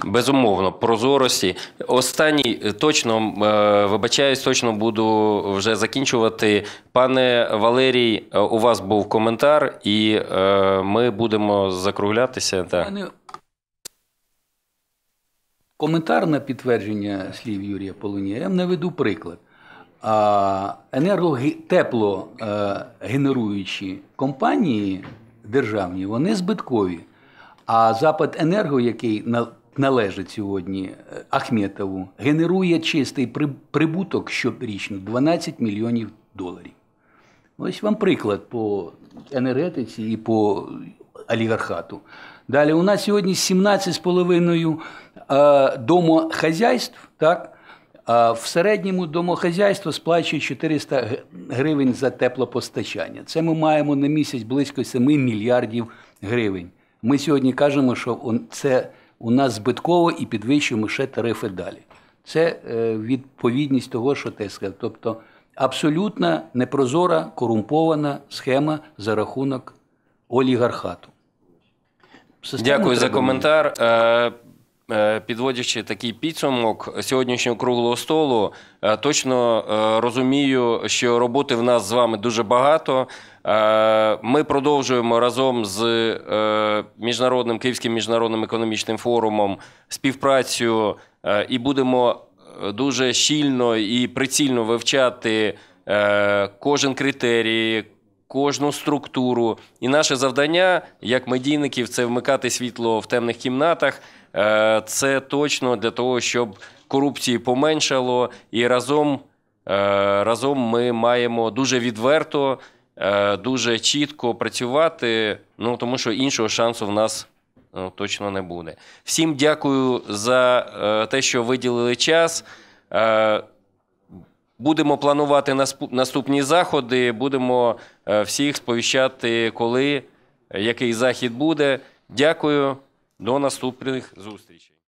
Безумовно, прозорості. Останній е, точно е, вибачаюсь, точно буду вже закінчувати. Пане Валерій, е, у вас був коментар, і ми будемо закруглятися. Так. Пане Коментар на підтвердження слів Юрія Полунія, Я вам наведу приклад. Енерготеплогенеруючі е, компанії державні, вони збиткові. А запад енерго, який належить сьогодні е, Ахметову, генерує чистий прибуток щорічно 12 мільйонів доларів. Ось вам приклад по енергетиці і по олігархату. Далі у нас сьогодні 17,5 Е, домохазяйств, так? Е, в середньому домохазяйство сплачує 400 гривень за теплопостачання. Це ми маємо на місяць близько 7 мільярдів гривень. Ми сьогодні кажемо, що це у нас збитково і підвищуємо ще тарифи далі. Це е, відповідність того, що ти сказав. Тобто абсолютно непрозора корумпована схема за рахунок олігархату. Систему Дякую за коментар. Мати. Е, підводячи такий підсумок сьогоднішнього круглого столу, е, точно е, розумію, що роботи в нас з вами дуже багато. Ми продовжуємо разом з міжнародним Київським міжнародним економічним форумом співпрацю і будемо дуже щільно і прицільно вивчати кожен критерій. Кожну структуру, і наше завдання як медійників це вмикати світло в темних кімнатах. Е, це точно для того, щоб корупції поменшало, і разом, е, разом ми маємо дуже відверто, е, дуже чітко працювати. Ну тому що іншого шансу в нас ну, точно не буде. Всім дякую за те, що виділили час. Будемо планувати наступні заходи. Будемо всіх сповіщати, коли який захід буде. Дякую. До наступних зустрічей.